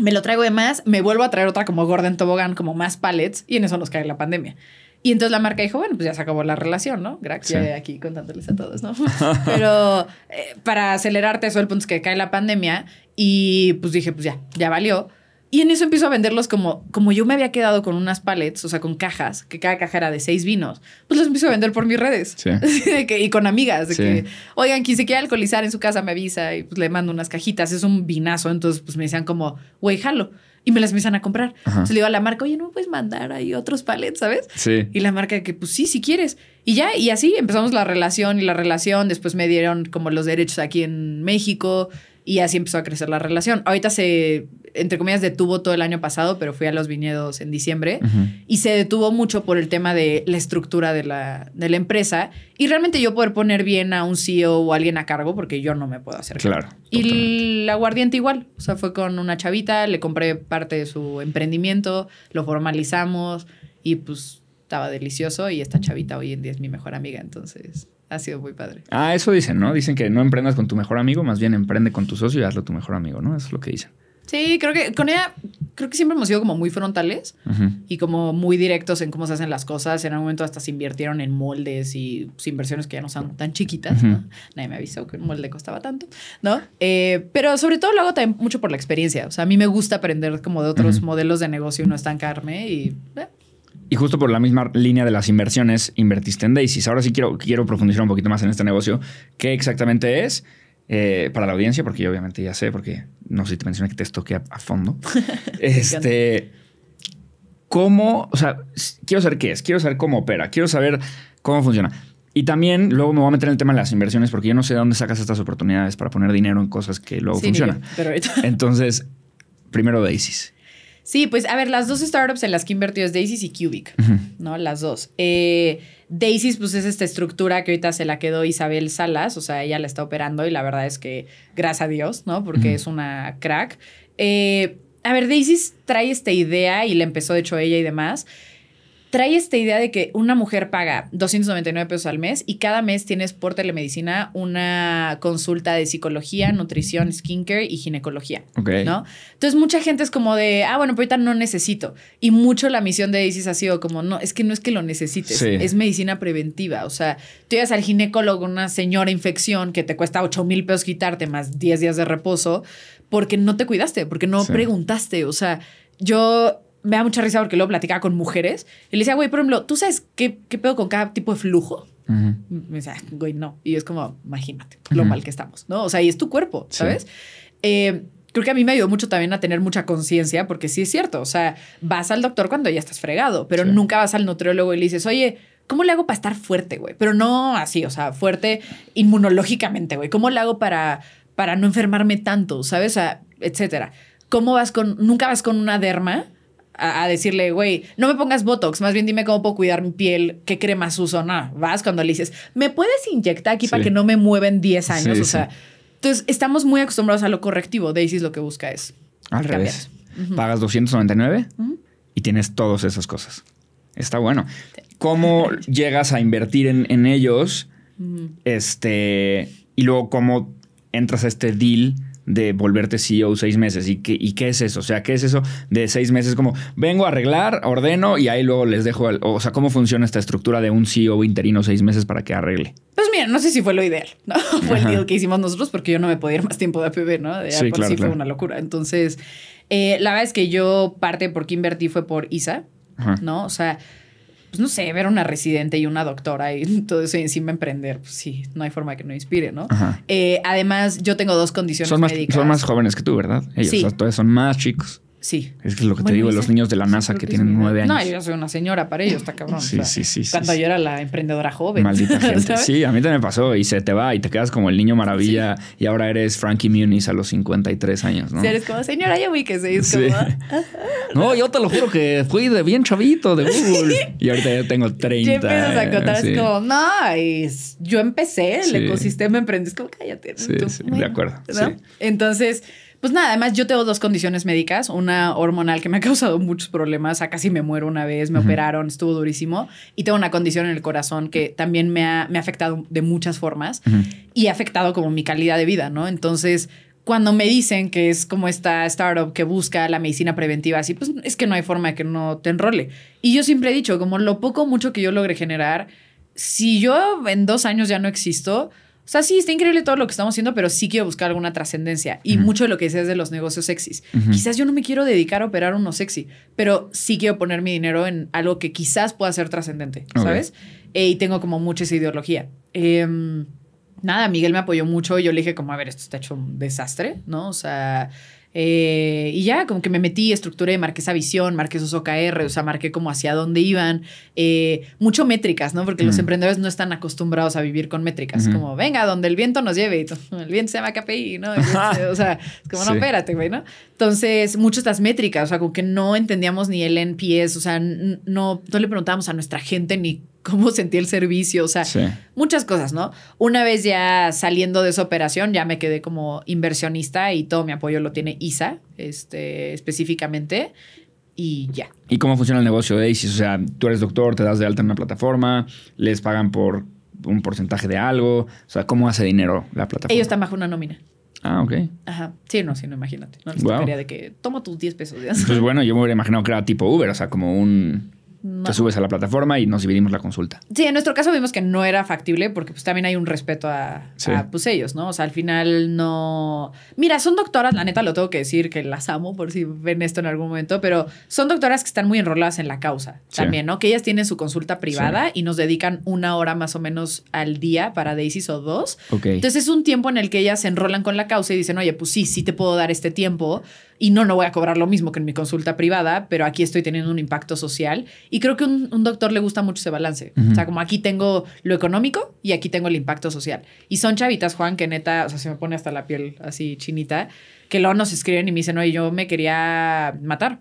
me lo traigo de más, me vuelvo a traer otra como Gordon Tobogán, como más pallets, y en eso nos cae la pandemia. Y entonces la marca dijo, bueno, pues ya se acabó la relación, ¿no? Gracias aquí contándoles a todos, ¿no? Pero eh, para acelerarte eso, el punto es que cae la pandemia y pues dije, pues ya, ya valió. Y en eso empiezo a venderlos como, como yo me había quedado con unas palets o sea, con cajas, que cada caja era de seis vinos, pues los empiezo a vender por mis redes. y con amigas. De que, Oigan, quien se quiera alcoholizar en su casa me avisa y pues le mando unas cajitas. Es un vinazo. Entonces, pues me decían como, güey, jalo. Y me las empiezan a comprar. Se le digo a la marca, oye, ¿no me puedes mandar ahí otros palets sabes? Y la marca que, pues sí, si quieres. Y ya, y así empezamos la relación y la relación. Después me dieron como los derechos aquí en México. Y así empezó a crecer la relación. Ahorita se, entre comillas, detuvo todo el año pasado, pero fui a los viñedos en diciembre y se detuvo mucho por el tema de la estructura de la, de la, empresa y realmente yo poder poner bien a un CEO o alguien a cargo porque yo no me puedo hacer Claro. Y la guardiente igual, o sea, fue con una chavita, le compré parte de su emprendimiento, lo formalizamos y pues estaba delicioso y esta chavita hoy en día es mi mejor amiga, entonces ha sido muy padre. Ah, eso dicen, ¿no? Dicen que no emprendas con tu mejor amigo, más bien emprende con tu socio y hazlo tu mejor amigo, ¿no? Eso es lo que dicen. Sí, creo que con ella, creo que siempre hemos sido como muy frontales y como muy directos en cómo se hacen las cosas. En algún momento hasta se invirtieron en moldes y pues, inversiones que ya no son tan chiquitas. ¿no? Nadie me avisó que un molde costaba tanto, ¿no? Eh, pero sobre todo lo hago también mucho por la experiencia. O sea, a mí me gusta aprender como de otros modelos de negocio y no estancarme y eh, y justo por la misma línea de las inversiones, invertiste en Daisys. Ahora sí quiero, quiero profundizar un poquito más en este negocio. ¿Qué exactamente es? Eh, para la audiencia, porque yo obviamente ya sé, porque no sé si te mencioné que te toqué a, fondo. este, ¿Cómo? O sea, quiero saber qué es, quiero saber cómo opera, quiero saber cómo funciona. Y también luego me voy a meter en el tema de las inversiones, porque yo no sé de dónde sacas estas oportunidades para poner dinero en cosas que luego funcionan. Entonces, primero Daisys. Sí, pues a ver, las dos startups en las que invertió es Daisy y Cubic, ¿no? Las dos. Eh, Daisys Daisy, pues es esta estructura que ahorita se la quedó Isabel Salas, o sea, ella la está operando y la verdad es que, gracias a Dios, ¿no? Porque es una crack. Eh, a ver, Daisy trae esta idea y la empezó, de hecho, ella y demás trae esta idea de que una mujer paga 299 pesos al mes y cada mes tienes por telemedicina una consulta de psicología, nutrición, skincare y ginecología. ¿No? Entonces, mucha gente es como de, ah, bueno, pero ahorita no necesito. Y mucho la misión de ISIS ha sido como, no, es que no es que lo necesites, es medicina preventiva. O sea, tú llegas al ginecólogo, una señora infección que te cuesta 8 mil pesos quitarte más 10 días de reposo porque no te cuidaste, porque no preguntaste. O sea, yo me da mucha risa porque luego platicaba con mujeres y le decía, güey, por ejemplo, ¿tú sabes qué, qué pedo con cada tipo de flujo? Me decía, güey, no. Y es como, imagínate lo mal que estamos, ¿no? O sea, y es tu cuerpo, ¿sabes? Eh, creo que a mí me ayudó mucho también a tener mucha conciencia, porque sí es cierto, o sea, vas al doctor cuando ya estás fregado, pero nunca vas al nutriólogo y le dices, oye, ¿cómo le hago para estar fuerte, güey? Pero no así, o sea, fuerte inmunológicamente, güey. ¿Cómo le hago para, para no enfermarme tanto, sabes? O sea, etcétera. ¿Cómo vas con, nunca vas con una derma? a, decirle, güey, no me pongas Botox, más bien dime cómo puedo cuidar mi piel, qué cremas uso, nada vas cuando le dices, ¿me puedes inyectar aquí para que no me mueven 10 años? o sea, entonces estamos muy acostumbrados a lo correctivo, Daisy lo que busca es... Al revés. Pagas 299 y tienes todas esas cosas. Está bueno. ¿Cómo llegas a invertir en, en ellos? Este, y luego cómo entras a este deal de volverte CEO seis meses. ¿Y qué, ¿Y qué es eso? O sea, ¿qué es eso de seis meses? Como vengo a arreglar, ordeno y ahí luego les dejo. o sea, ¿cómo funciona esta estructura de un CEO interino seis meses para que arregle? Pues mira, no sé si fue lo ideal, ¿no? fue el deal que hicimos nosotros porque yo no me podía ir más tiempo de APB, ¿no? De sí, sí fue una locura. Entonces, eh, la verdad es que yo parte por qué invertí fue por ISA, ¿no? O sea, pues no sé, ver una residente y una doctora y todo eso y encima emprender, pues sí, no hay forma que no inspire, ¿no? Eh, además, yo tengo dos condiciones son más, médicas. Son más jóvenes que tú, ¿verdad? Ellos, son más chicos. Sí. Es lo que te digo, los niños de la NASA que tienen nueve años. No, yo soy una señora para ellos, está cabrón. Sí, sí, sí. Cuando yo era la emprendedora joven. Maldita gente. Sí, a mí también me pasó y se te va y te quedas como el niño maravilla y ahora eres Frankie Muniz a los 53 años, ¿no? eres como, señora, ya vi que se hizo. no, yo te lo juro que fui de bien chavito de Google y ahorita ya tengo 30. Y empiezas a contar, es como, no, yo empecé el ecosistema emprendes, es como, cállate. Sí, tú, de acuerdo. ¿no? Entonces pues nada, además yo tengo dos condiciones médicas, una hormonal que me ha causado muchos problemas, casi me muero una vez, me operaron, estuvo durísimo, y tengo una condición en el corazón que también me ha, afectado de muchas formas y ha afectado como mi calidad de vida, ¿no? Entonces, cuando me dicen que es como esta startup que busca la medicina preventiva, así, pues es que no hay forma de que no te enrole. Y yo siempre he dicho, como lo poco mucho que yo logré generar, si yo en dos años ya no existo, o sea, sí, está increíble todo lo que estamos haciendo, pero sí quiero buscar alguna trascendencia. Y mucho de lo que es de los negocios sexys. Quizás yo no me quiero dedicar a operar uno sexy, pero sí quiero poner mi dinero en algo que quizás pueda ser trascendente, ¿sabes? Eh, y tengo como mucha esa ideología. Em, nada, Miguel me apoyó mucho. Y yo le dije como, a ver, esto está hecho un desastre, ¿no? O sea eh, y ya, como que me metí, estructuré, marqué esa visión, marqué esos OKR, o sea, marqué como hacia dónde iban. Eh, mucho métricas, ¿no? Porque los mm. emprendedores no están acostumbrados a vivir con métricas. Como, venga, donde el viento nos lleve. y El viento se llama KPI, ¿no? o sea, es como, no, espérate, güey, ¿no? Entonces, muchas estas métricas, o sea, como que no entendíamos ni el NPS, o sea, no, no le preguntábamos a nuestra gente ni cómo sentí el servicio, o sea, muchas cosas, ¿no? Una vez ya saliendo de esa operación, ya me quedé como inversionista y todo mi apoyo lo tiene ISA, este, específicamente, y ya. ¿Y cómo funciona el negocio de ISIS? O sea, tú eres doctor, te das de alta en una plataforma, les pagan por un porcentaje de algo, o sea, ¿cómo hace dinero la plataforma? Ellos están bajo una nómina. Ah, ok. Ajá. Sí, no, sí, no, imagínate. No les wow. de que toma tus 10 pesos. Pues bueno, yo me hubiera imaginado que era tipo Uber, o sea, como un te subes a la plataforma y nos dividimos la consulta. Sí, en nuestro caso vimos que no era factible porque pues también hay un respeto a, pues, ellos, ¿no? O sea, al final no... Mira, son doctoras, la neta lo tengo que decir, que las amo por si ven esto en algún momento, pero son doctoras que están muy enroladas en la causa también, ¿no? Que ellas tienen su consulta privada y nos dedican una hora más o menos al día para Daisy o dos. Entonces es un tiempo en el que ellas se enrolan con la causa y dicen, oye, pues sí, sí te puedo dar este tiempo y no, no voy a cobrar lo mismo que en mi consulta privada, pero aquí estoy teniendo un impacto social. Y creo que un, un doctor le gusta mucho ese balance. O sea, como aquí tengo lo económico y aquí tengo el impacto social. Y son chavitas, Juan, que neta, o sea, se me pone hasta la piel así chinita, que luego nos escriben y me dicen, oye, yo me quería matar.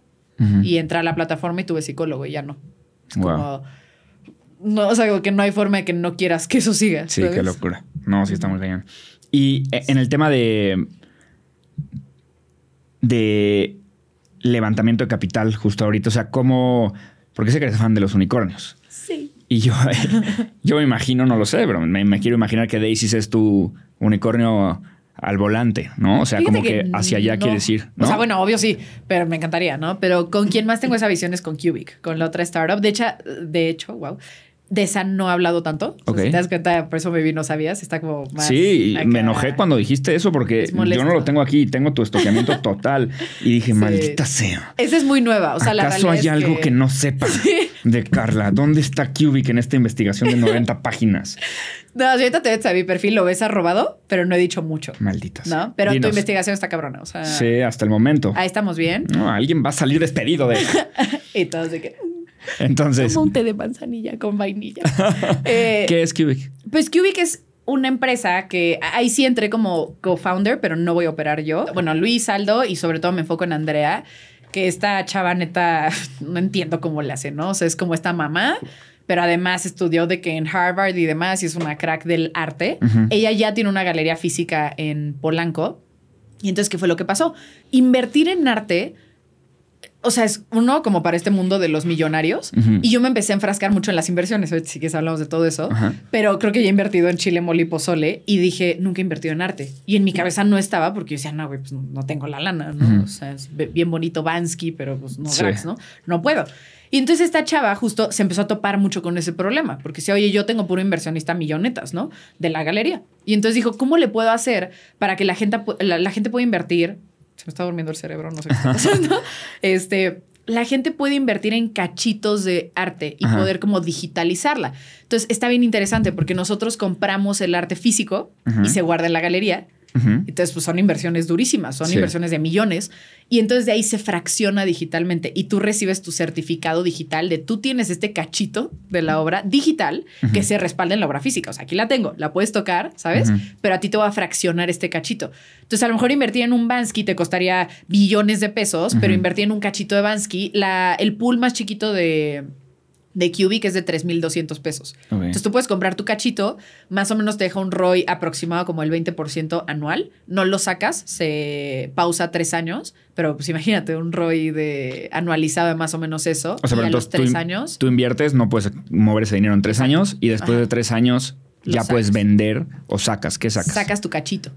Y entré a la plataforma y tuve psicólogo y ya no. no, o sea, que no hay forma de que no quieras que eso siga. Sí, qué locura. No, sí, está muy bien. Y eh, en el tema de de levantamiento de capital justo ahorita? O sea, ¿cómo? ¿Por qué sé que eres fan de los unicornios? Sí. Y yo, yo me imagino, no lo sé, pero me, quiero imaginar que Daisy es tu unicornio al volante, ¿no? O sea, como que, hacia allá quieres quiere decir. ¿no? O sea, bueno, obvio sí, pero me encantaría, ¿no? Pero con quien más tengo esa visión es con Cubic, con la otra startup. De hecho, de hecho, wow, de esa no ha hablado tanto. Okay. te das cuenta, por eso me vi, no sabías. Está como más. Sí, me enojé cuando dijiste eso porque yo no lo tengo aquí, y tengo tu estoqueamiento total. Y dije, maldita sea. Esa es muy nueva. O sea, la. ¿Acaso hay algo que... no sepa de Carla? ¿Dónde está Cubic en esta investigación de 90 páginas? No, ahorita te ves a mi perfil, lo ves arrobado, pero no he dicho mucho. Malditas. ¿No? Pero tu investigación está cabrona. O sea, sí, hasta el momento. Ahí estamos bien. No, alguien va a salir despedido de. y todos de que. Entonces. un té de manzanilla con vainilla. ¿Qué eh, es Cubic? Pues Cubic es una empresa que ahí sí entré como co-founder, pero no voy a operar yo. Bueno, Luis, Aldo y sobre todo me enfoco en Andrea, que esta chava neta, no entiendo cómo la hace, ¿no? O sea, es como esta mamá pero además estudió de que en Harvard y demás y es una crack del arte. Ella ya tiene una galería física en Polanco. Y entonces, ¿qué fue lo que pasó? Invertir en arte o sea, es uno como para este mundo de los millonarios. Y yo me empecé a enfrascar mucho en las inversiones. Hoy sí que hablamos de todo eso. Pero creo que ya he invertido en chile, mole y pozole. Y dije, nunca he invertido en arte. Y en mi cabeza no estaba porque yo decía, no, güey, pues no tengo la lana, O sea, es bien bonito Vansky, pero pues no, ¿no? No puedo. Y entonces esta chava justo se empezó a topar mucho con ese problema, porque decía, oye, yo tengo puro inversionista millonetas, ¿no? De la galería. Y entonces dijo, ¿cómo le puedo hacer para que la gente, la gente pueda invertir se me está durmiendo el cerebro, no sé qué está pasando. este, la gente puede invertir en cachitos de arte y poder como digitalizarla. Entonces está bien interesante porque nosotros compramos el arte físico y se guarda en la galería entonces, pues son inversiones durísimas, son inversiones de millones. Y entonces de ahí se fracciona digitalmente y tú recibes tu certificado digital de tú tienes este cachito de la obra digital que se respalda en la obra física. O sea, aquí la tengo, la puedes tocar, ¿sabes? Pero a ti te va a fraccionar este cachito. Entonces, a lo mejor invertir en un Bansky te costaría billones de pesos, pero invertir en un cachito de Bansky, el pool más chiquito de de Cubic que es de 3,200 pesos. Entonces tú puedes comprar tu cachito, más o menos te deja un ROI aproximado como el 20% anual. No lo sacas, se pausa tres años, pero pues imagínate un ROI de anualizado de más o menos eso. O sea, los tres tú, años. Tú inviertes, no puedes mover ese dinero en tres años y después de tres años ya puedes vender o sacas. ¿Qué sacas? Sacas tu cachito.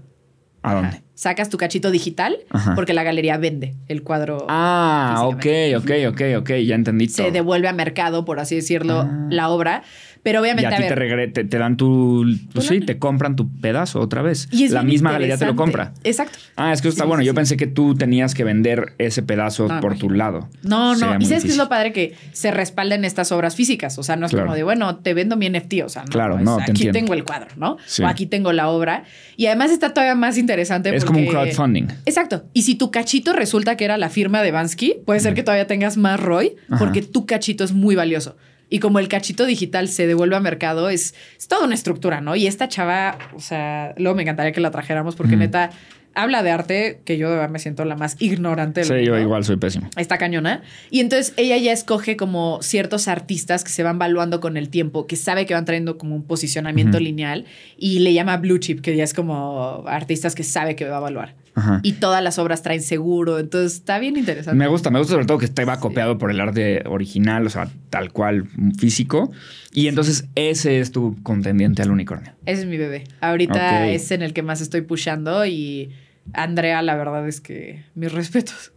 ¿A dónde? Sacas tu cachito digital porque la galería vende el cuadro. Ah, ok, ok, ok, ok, ya entendí. Se devuelve a mercado, por así decirlo, ah. la obra. Pero obviamente. Y a, ti te, te, dan tu. Pues pues sí, te compran tu pedazo otra vez. Y es la misma galería te lo compra. Exacto. Ah, es que está bueno. Yo pensé que tú tenías que vender ese pedazo por tu lado. No, no. Y sabes que es lo padre que se respalden estas obras físicas. O sea, no es como de, bueno, te vendo mi NFT. O sea, no, claro, no, aquí tengo el cuadro, ¿no? O aquí tengo la obra. Y además está todavía más interesante. Es como un crowdfunding. Exacto. Y si tu cachito resulta que era la firma de Bansky, puede ser que todavía tengas más Roy, porque tu cachito es muy valioso. Y como el cachito digital se devuelve a mercado, es, es toda una estructura, ¿no? Y esta chava, o sea, luego me encantaría que la trajéramos porque neta habla de arte, que yo de verdad me siento la más ignorante. sí, yo igual soy pésimo. Está cañona. Y entonces ella ya escoge como ciertos artistas que se van evaluando con el tiempo, que sabe que van trayendo como un posicionamiento lineal y le llama blue chip, que ya es como artistas que sabe que va a evaluar y todas las obras traen seguro. Entonces está bien interesante. Me gusta, me gusta sobre todo que esté va copiado por el arte original, o sea, tal cual mm, físico. Y entonces ese es tu contendiente al unicornio. Ese es mi bebé. Ahorita es en el que más estoy pushando y Andrea, la verdad es que mis respetos.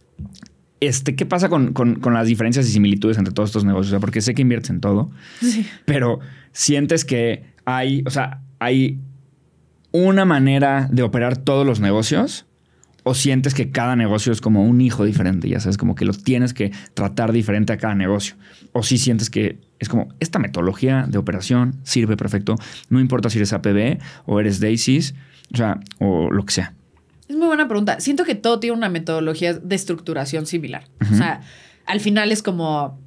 Este, ¿Qué pasa con, las diferencias y similitudes entre todos estos negocios? porque sé que inviertes en todo, pero sientes que hay, o sea, hay una manera de operar todos los negocios o sientes que cada negocio es como un hijo diferente, ya sabes, como que lo tienes que tratar diferente a cada negocio. O si sientes que es como esta metodología de operación sirve perfecto, no importa si eres APB o eres Daisys, o sea, o lo que sea. Es muy buena pregunta. Siento que todo tiene una metodología de estructuración similar. O sea, al final es como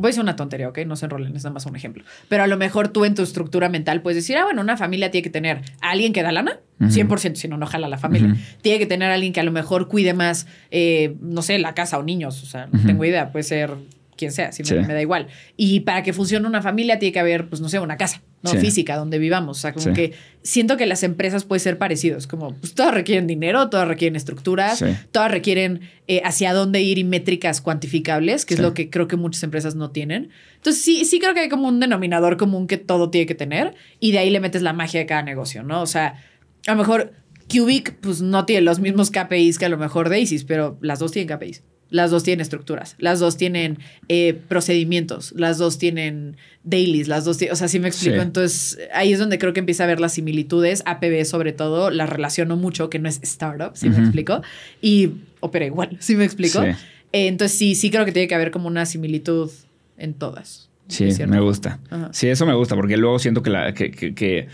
voy a decir una tontería, ¿ok? No se enrolen, es nada más un ejemplo. Pero a lo mejor tú en tu estructura mental puedes decir, ah, bueno, una familia tiene que tener a alguien que da lana, 100%, si no, no jala la familia. Tiene que tener a alguien que a lo mejor cuide más, eh, no sé, la casa o niños, o sea, no tengo idea, puede ser quien sea, si me, da igual. Y para que funcione una familia tiene que haber, pues no sé, una casa, no física, donde vivamos. O sea, como que siento que las empresas pueden ser parecidos, como pues todas requieren dinero, todas requieren estructuras, todas requieren eh, hacia dónde ir y métricas cuantificables, que es lo que creo que muchas empresas no tienen. Entonces sí, sí creo que hay como un denominador común que todo tiene que tener y de ahí le metes la magia de cada negocio, ¿no? O sea, a lo mejor Cubic pues no tiene los mismos KPIs que a lo mejor Daisy, pero las dos tienen KPIs. Las dos tienen estructuras, las dos tienen eh, procedimientos, las dos tienen dailies, las dos, o sea, sí me explico. Entonces, ahí es donde creo que empieza a ver las similitudes. APB sobre todo, la relaciono mucho, que no es startup, sí me explico. Y opera igual, sí me explico. Eh, entonces, sí, sí creo que tiene que haber como una similitud en todas. Sí, me gusta. Sí, eso me gusta, porque luego siento que, la, que, que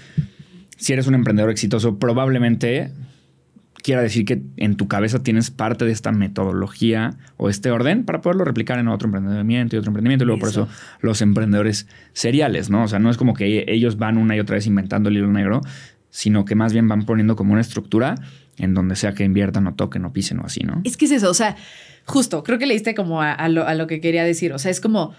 si eres un emprendedor exitoso, probablemente quiera decir que en tu cabeza tienes parte de esta metodología o este orden para poderlo replicar en otro emprendimiento y otro emprendimiento. Y luego por eso los emprendedores seriales, ¿no? O sea, no es como que ellos van una y otra vez inventando el hilo negro, sino que más bien van poniendo como una estructura en donde sea que inviertan o toquen o pisen o así, ¿no? Es que es eso, o sea, justo, creo que leíste como a, lo, a lo que quería decir, o sea, es como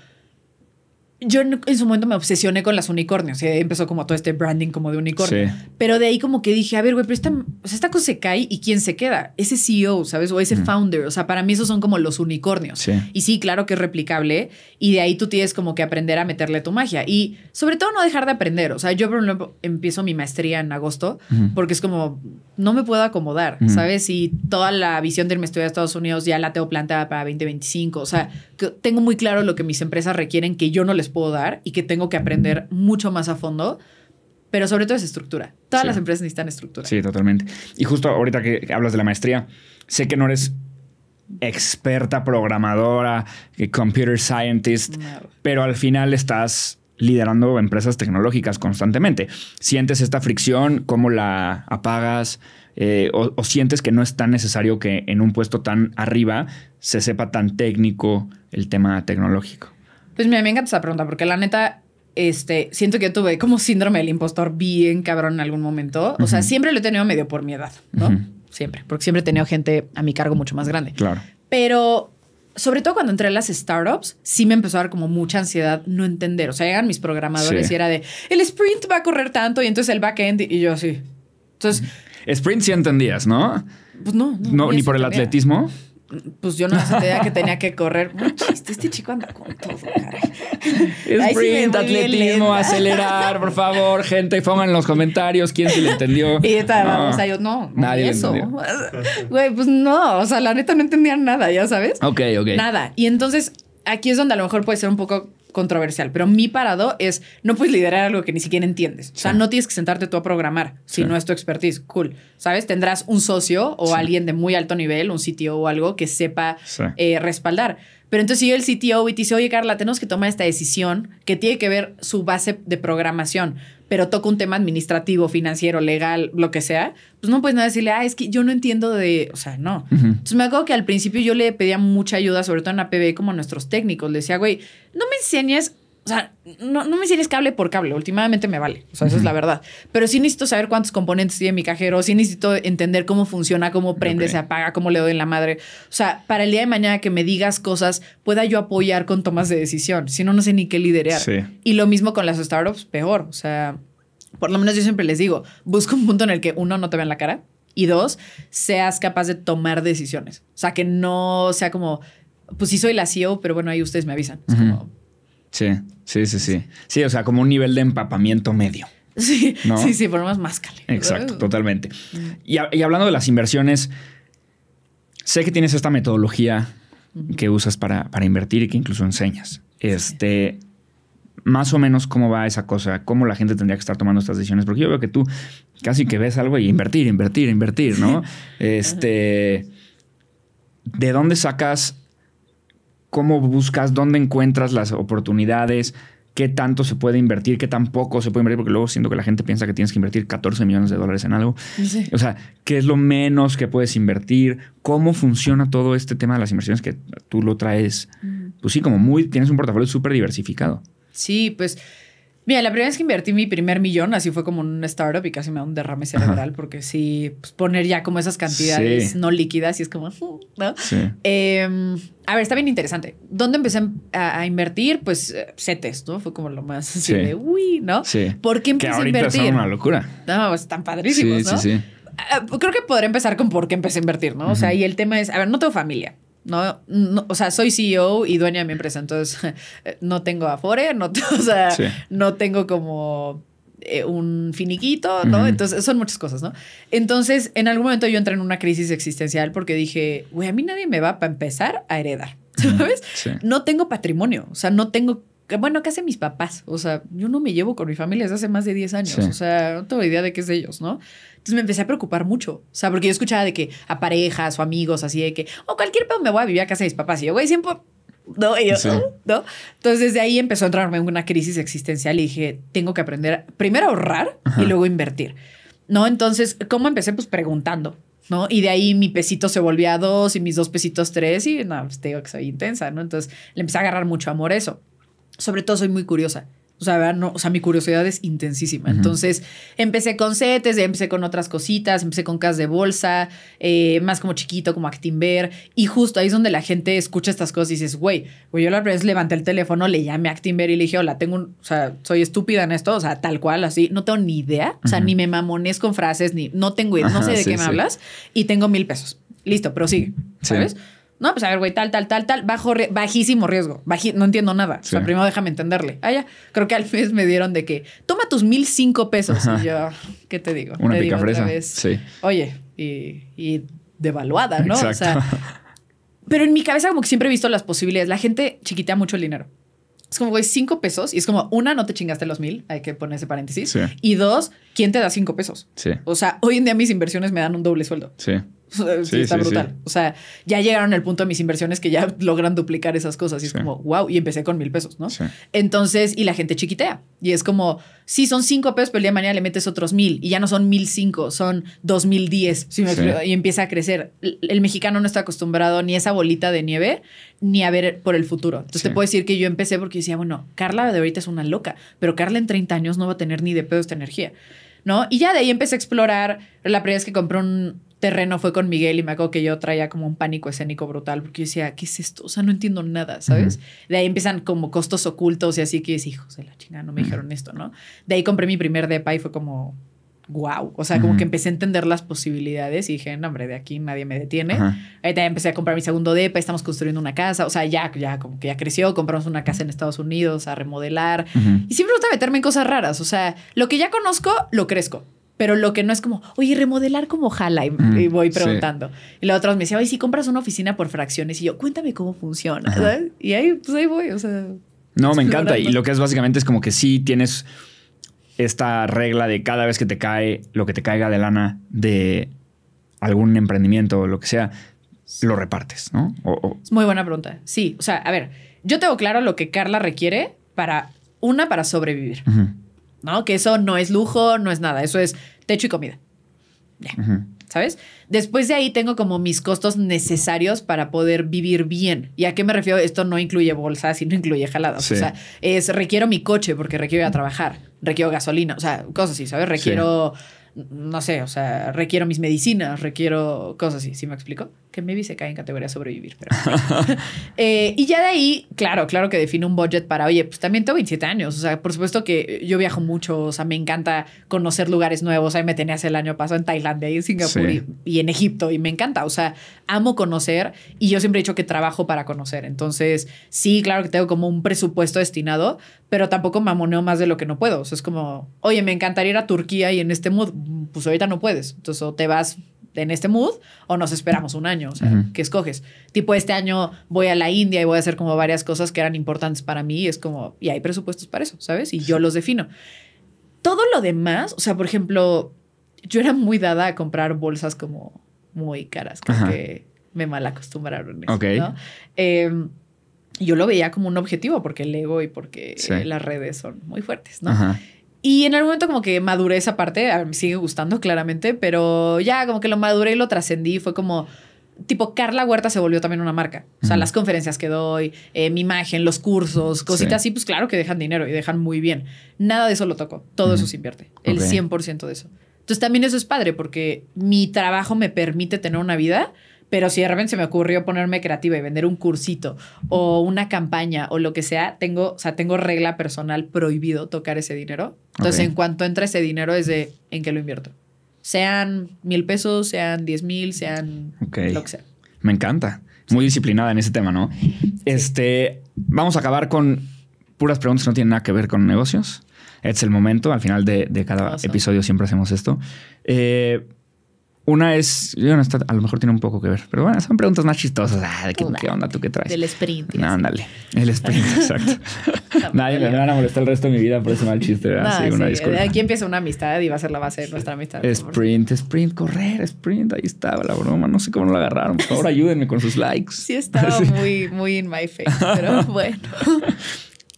yo en su momento me obsesioné con las unicornios. ahí eh, Empezó como todo este branding como de unicornio. Pero de ahí como que dije, a ver, güey, pero esta, cosa se cae y ¿quién se queda? Ese CEO, ¿sabes? O ese founder. O sea, para mí esos son como los unicornios. Y sí, claro que es replicable. Y de ahí tú tienes como que aprender a meterle tu magia. Y sobre todo no dejar de aprender. O sea, yo por empiezo mi maestría en agosto porque es como, no me puedo acomodar, ¿sabes? Y toda la visión de a maestría de Estados Unidos ya la tengo plantada para 2025. O sea, tengo muy claro lo que mis empresas requieren que yo no les puedo dar y que tengo que aprender mucho más a fondo. Pero sobre todo es estructura. Todas las empresas necesitan estructura. Sí, totalmente. Y justo ahorita que hablas de la maestría, sé que no eres experta programadora, computer scientist, pero al final estás liderando empresas tecnológicas constantemente. ¿Sientes esta fricción? ¿Cómo la apagas? Eh, o, sientes que no es tan necesario que en un puesto tan arriba se sepa tan técnico el tema tecnológico? Pues mira, me encanta esa pregunta porque la neta, este, siento que tuve como síndrome del impostor bien cabrón en algún momento. O sea, siempre lo he tenido medio por mi edad, ¿no? Siempre, porque siempre he tenido gente a mi cargo mucho más grande. Claro. Pero sobre todo cuando entré a las startups, sí me empezó a dar como mucha ansiedad no entender. O sea, llegan mis programadores y era de, el sprint va a correr tanto y entonces el backend y yo sí. Entonces... Sprint sí entendías, ¿no? Pues no. no, ni por el atletismo pues yo no sabía que tenía que correr. chiste, este chico anda con todo, caray. Sprint, atletismo, acelerar, por favor, gente, pongan en los comentarios quién se le entendió. Y esta, no. o sea, yo no, nadie eso. Güey, pues no, o sea, la neta no entendía nada, ya sabes. Ok, ok. Nada. Y entonces aquí es donde a lo mejor puede ser un poco controversial, pero mi parado es, no puedes liderar algo que ni siquiera entiendes. O sea, no tienes que sentarte tú a programar, si no es tu expertise. Cool. ¿Sabes? Tendrás un socio o alguien de muy alto nivel, un sitio o algo que sepa eh, respaldar. Pero entonces si el CTO y te dice, oye Carla, tenemos que tomar esta decisión que tiene que ver su base de programación, pero toca un tema administrativo, financiero, legal, lo que sea, pues no puedes nada decirle, ah, es que yo no entiendo de, o sea, no. Entonces me acuerdo que al principio yo le pedía mucha ayuda, sobre todo en la como a nuestros técnicos, le decía, güey, no me enseñes, o sea, no, me enseñes cable por cable, últimamente me vale, o sea, eso esa es la verdad. Pero sí necesito saber cuántos componentes tiene mi cajero, sí necesito entender cómo funciona, cómo prende, se apaga, cómo le doy en la madre. O sea, para el día de mañana que me digas cosas, pueda yo apoyar con tomas de decisión, si no, no sé ni qué liderar. Y lo mismo con las startups, peor, o sea... Por lo menos yo siempre les digo, busca un punto en el que uno no te vean la cara, y dos, seas capaz de tomar decisiones. O sea, que no sea como, pues sí soy la CEO, pero bueno, ahí ustedes me avisan. Es como, Sí, sí, sí, sí. Sí, o sea, como un nivel de empapamiento medio. Sí, sí, sí, lo menos más caliente. Exacto, totalmente. Mm. Y, hablando de las inversiones, sé que tienes esta metodología que usas para, invertir y que incluso enseñas. Este, más o menos cómo va esa cosa, cómo la gente tendría que estar tomando estas decisiones, porque yo veo que tú casi que ves algo y invertir, invertir, invertir, ¿no? Este, ¿de dónde sacas cómo buscas, dónde encuentras las oportunidades, qué tanto se puede invertir, qué tan poco se puede invertir, porque luego siento que la gente piensa que tienes que invertir 14 millones de dólares en algo. O sea, qué es lo menos que puedes invertir, cómo funciona todo este tema de las inversiones que tú lo traes. Pues sí, como muy, tienes un portafolio súper diversificado. Sí, pues Mira, la primera vez que invertí mi primer millón, así fue como un startup y casi me da un derrame cerebral, porque sí, pues, poner ya como esas cantidades no líquidas y es como, ¿no? Em, a ver, está bien interesante. ¿Dónde empecé a, invertir? Pues eh, CETES, ¿no? Fue como lo más así sí. de, uy, ¿no? Sí. ¿Por qué empecé que a invertir? una locura. No, pues, están padrísimos, ¿no? Sí, sí. Ah, creo que podré empezar con por qué empecé a invertir, ¿no? O sea, y el tema es, a ver, no tengo familia. No, o sea, soy CEO y dueña de mi empresa, entonces eh, no tengo afore, no, o sea, no tengo como eh, un finiquito, ¿no? Entonces, son muchas cosas, ¿no? Entonces, en algún momento yo entré en una crisis existencial porque dije, güey, a mí nadie me va para empezar a heredar, ¿sabes? No tengo patrimonio, o sea, no tengo bueno, ¿qué hacen mis papás? O sea, yo no me llevo con mi familia desde hace más de 10 años. O sea, no tengo idea de qué es de ellos, ¿no? Entonces me empecé a preocupar mucho. O sea, porque yo escuchaba de que a parejas o amigos así de que, o oh, cualquier pedo me voy a vivir a casa de mis papás. Y yo, güey, siempre. No, y yo, ¿no? Entonces desde ahí empezó a entrarme en una crisis existencial y dije, tengo que aprender primero a ahorrar y luego invertir. ¿No? Entonces, ¿cómo empecé? Pues preguntando. ¿no? Y de ahí mi pesito se volvía a dos y mis dos pesitos tres y no, pues te digo que soy intensa, ¿no? Entonces le empecé a agarrar mucho amor a eso. Sobre todo soy muy curiosa. O sea, no, o sea, mi curiosidad es intensísima. Entonces, empecé con setes, empecé con otras cositas, empecé con cas de bolsa, eh, más como chiquito, como Actinver. Y justo ahí es donde la gente escucha estas cosas y dices, güey, güey, yo la vez levanté el teléfono, le llamé a Actinver y le dije, hola, tengo o sea, soy estúpida en esto, o sea, tal cual, así, no tengo ni idea, o sea, ni me mamones con frases, ni, no tengo idea, no sé de qué me hablas, y tengo mil pesos. Listo, prosigue, ¿sabes? No, pues a ver, güey, tal, tal, tal, tal, bajo, bajísimo riesgo. no entiendo nada. O sea, primero déjame entenderle. Ah, Creo que al mes me dieron de que toma tus mil cinco pesos. Y yo, ¿qué te digo? Una pica fresa. Sí. Oye, y, devaluada, ¿no? O sea, pero en mi cabeza, como que siempre he visto las posibilidades. La gente chiquitea mucho el dinero. Es como, güey, cinco pesos. Y es como, una, no te chingaste los mil. Hay que poner ese paréntesis. Y dos, ¿quién te da cinco pesos? Sí. O sea, hoy en día mis inversiones me dan un doble sueldo. Sí. está brutal. O sea, ya llegaron al punto de mis inversiones que ya logran duplicar esas cosas. Y es como, wow, y empecé con mil pesos, ¿no? Entonces, y la gente chiquitea. Y es como, sí, son cinco pesos, pero el día de mañana le metes otros mil. Y ya no son mil cinco, son dos mil diez. Y empieza a crecer. El, mexicano no está acostumbrado ni a esa bolita de nieve, ni a ver por el futuro. Entonces, te puedo decir que yo empecé porque decía, bueno, Carla de ahorita es una loca, pero Carla en 30 años no va a tener ni de pedo esta energía. ¿No? Y ya de ahí empecé a explorar. La primera vez que compré un, terreno fue con Miguel y me acuerdo que yo traía como un pánico escénico brutal porque yo decía, ¿qué es esto? O sea, no entiendo nada, ¿sabes? De ahí empiezan como costos ocultos y así que es hijos de la china, no me dijeron esto, ¿no? De ahí compré mi primer depa y fue como, wow. O sea, como que empecé a entender las posibilidades y dije, no, hombre, de aquí nadie me detiene. Ahí también empecé a comprar mi segundo depa, estamos construyendo una casa, o sea, ya, ya como que ya creció, compramos una casa en Estados Unidos a remodelar y siempre me gusta meterme en cosas raras, o sea, lo que ya conozco, lo crezco pero lo que no es como, oye, remodelar como jala y, voy preguntando. Y la otra me decía, oye, si compras una oficina por fracciones y yo, cuéntame cómo funciona, Y ahí, pues ahí voy, o sea. No, me encanta. Y lo que es básicamente es como que sí tienes esta regla de cada vez que te cae lo que te caiga de lana de algún emprendimiento o lo que sea, lo repartes, ¿no? Es muy buena pregunta. Sí, o sea, a ver, yo tengo claro lo que Carla requiere para, una, para sobrevivir. ¿no? Que eso no es lujo, no es nada, eso es techo y comida. ¿Sabes? Después de ahí tengo como mis costos necesarios para poder vivir bien. ¿Y a qué me refiero? Esto no incluye bolsas y no incluye jaladas. O sea, es requiero mi coche porque requiero ir a trabajar, requiero gasolina, o sea, cosas así, ¿sabes? Requiero no sé, o sea, requiero mis medicinas, requiero cosas así, ¿sí me explico? Que maybe se cae en categoría sobrevivir, pero... Eh, y ya de ahí, claro, claro que define un budget para, oye, pues también tengo 27 años, o sea, por supuesto que yo viajo mucho, o sea, me encanta conocer lugares nuevos, ahí me hace el año pasado en Tailandia y en Singapur y en Egipto, y me encanta, o sea, amo conocer y yo siempre he dicho que trabajo para conocer. Entonces, sí, claro que tengo como un presupuesto destinado, pero tampoco mamoneo más de lo que no puedo. O sea, es como, oye, me encantaría ir a Turquía y en este mood, pues ahorita no puedes. Entonces, o te vas en este mood o nos esperamos un año, o sea, ¿qué escoges? Tipo, este año voy a la India y voy a hacer como varias cosas que eran importantes para mí, es como, y hay presupuestos para eso, ¿sabes? Y yo los defino. Todo lo demás, o sea, por ejemplo, yo era muy dada a comprar bolsas como muy caras, que me mal acostumbraron. Eso, em, yo lo veía como un objetivo porque el ego y porque las redes son muy fuertes, ¿no? Y en algún momento como que maduré esa parte, a me sigue gustando claramente, pero ya como que lo maduré y lo trascendí, fue como tipo Carla Huerta se volvió también una marca. O sea, las conferencias que doy, eh, mi imagen, los cursos, cositas así, pues claro que dejan dinero y dejan muy bien. Nada de eso lo toco. Todo eso se invierte. El 100% de eso. Entonces también eso es padre porque mi trabajo me permite tener una vida, pero si de repente se me ocurrió ponerme creativa y vender un cursito o una campaña o lo que sea, tengo, o sea, tengo regla personal prohibido tocar ese dinero. Entonces en cuanto entra ese dinero es de en qué lo invierto. Sean mil pesos, sean diez mil, sean lo que sea. Me encanta. Muy disciplinada en ese tema, ¿no? Este, vamos a acabar con puras preguntas que no tienen nada que ver con negocios es el momento. Al final de, cada episodio siempre hacemos esto. Eh, una es, no está a lo mejor tiene un poco que ver, pero bueno, son preguntas más chistosas. Ah, qué, onda tú qué traes? Del sprint. No, ándale. El sprint, exacto. Nadie me van a molestar el resto de mi vida por ese mal chiste. Aquí empieza una amistad y va a ser la base de nuestra amistad. Sprint, sprint, correr, sprint. Ahí estaba la broma. No sé cómo lo agarraron. Por favor, ayúdenme con sus likes. Sí, estaba muy, muy in my face, pero bueno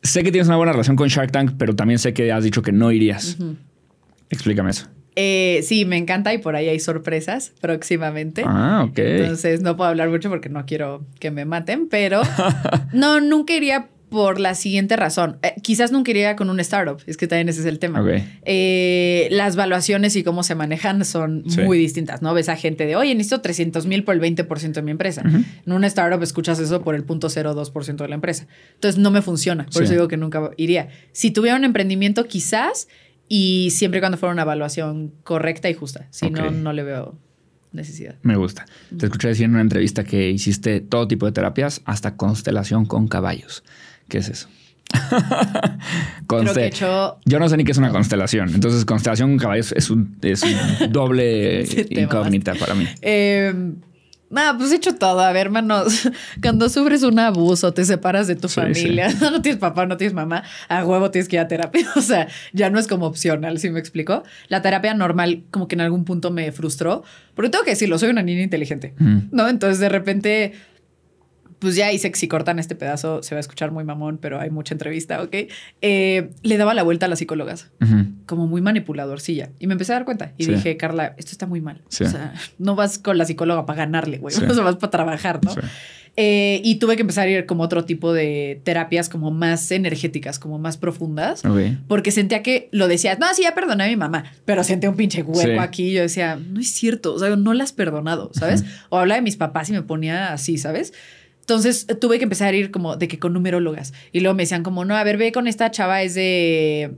sé que tienes una buena relación con Shark Tank, pero también sé que has dicho que no irías. Explícame eso. Eh, sí, me encanta y por ahí hay sorpresas próximamente. Ah, ok. Entonces no puedo hablar mucho porque no quiero que me maten, pero no, nunca iría por la siguiente razón. Eh, quizás nunca iría con un startup, es que también ese es el tema. Eh, las valuaciones y cómo se manejan son muy distintas, ¿no? Ves a gente de, oye, necesito 300 mil por el 20% de mi empresa. En un startup escuchas eso por el 0.02% de la empresa. Entonces no me funciona, por eso digo que nunca iría. Si tuviera un emprendimiento, quizás, y siempre y cuando fuera una evaluación correcta y justa, si no, no le veo necesidad. Me gusta. Te escuché decir en una entrevista que hiciste todo tipo de terapias, hasta constelación con caballos. ¿Qué es eso? yo... no sé ni qué es una constelación. Entonces, constelación caballos es un, doble incógnita para mí. Eh, Nada, pues he hecho todo. A ver, hermanos, cuando sufres un abuso, te separas de tu familia, no tienes papá, no tienes mamá, a huevo tienes que ir a terapia. O sea, ya no es como opcional, si me explico. La terapia normal, como que en algún punto me frustró, porque tengo que decirlo, soy una niña inteligente, ¿no? Entonces, de repente, pues ya hice que si cortan este pedazo se va a escuchar muy mamón, pero hay mucha entrevista, ¿ok? Eh, le daba la vuelta a las psicólogas, como muy manipuladorcilla. Y me empecé a dar cuenta y dije, Carla, esto está muy mal. O sea, no vas con la psicóloga para ganarle, güey, no o vas para trabajar, ¿no? Eh, y tuve que empezar a ir como otro tipo de terapias como más energéticas, como más profundas, porque sentía que lo decías, no, sí, ya perdoné a mi mamá, pero sentía un pinche hueco aquí. aquí. Yo decía, no es cierto, o sea, no la has perdonado, ¿sabes? O hablaba de mis papás y me ponía así, ¿sabes? Entonces eh, tuve que empezar a ir como de que con numerólogas. Y luego me decían como, no, a ver, ve con esta chava, es de,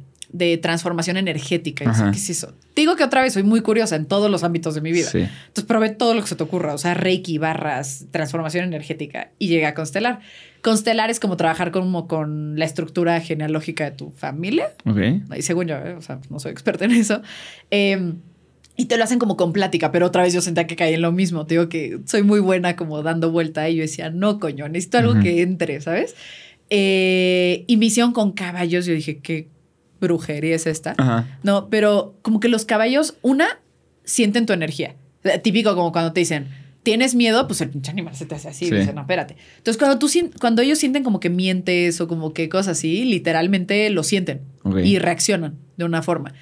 transformación energética. Y ¿qué es eso? digo que otra vez soy muy curiosa en todos los ámbitos de mi vida. Entonces probé todo lo que se te ocurra, o sea, Reiki, barras, transformación energética y llegué a constelar. Constelar es como trabajar como con la estructura genealógica de tu familia. Y según yo, ¿eh? o sea, no soy experta en eso. Eh, y te lo hacen como con plática, pero otra vez yo sentía que caí en lo mismo. Te digo que soy muy buena como dando vuelta y yo decía, no, coño, necesito algo que entre, ¿sabes? Eh, y misión con caballos, yo dije, qué brujería es esta. No, pero como que los caballos, una, sienten tu energía. Típico como cuando te dicen, tienes miedo, pues el pinche animal se te hace así. no, espérate. Entonces, cuando, tú, cuando ellos sienten como que mientes o como que cosas así, literalmente lo sienten y reaccionan de una forma.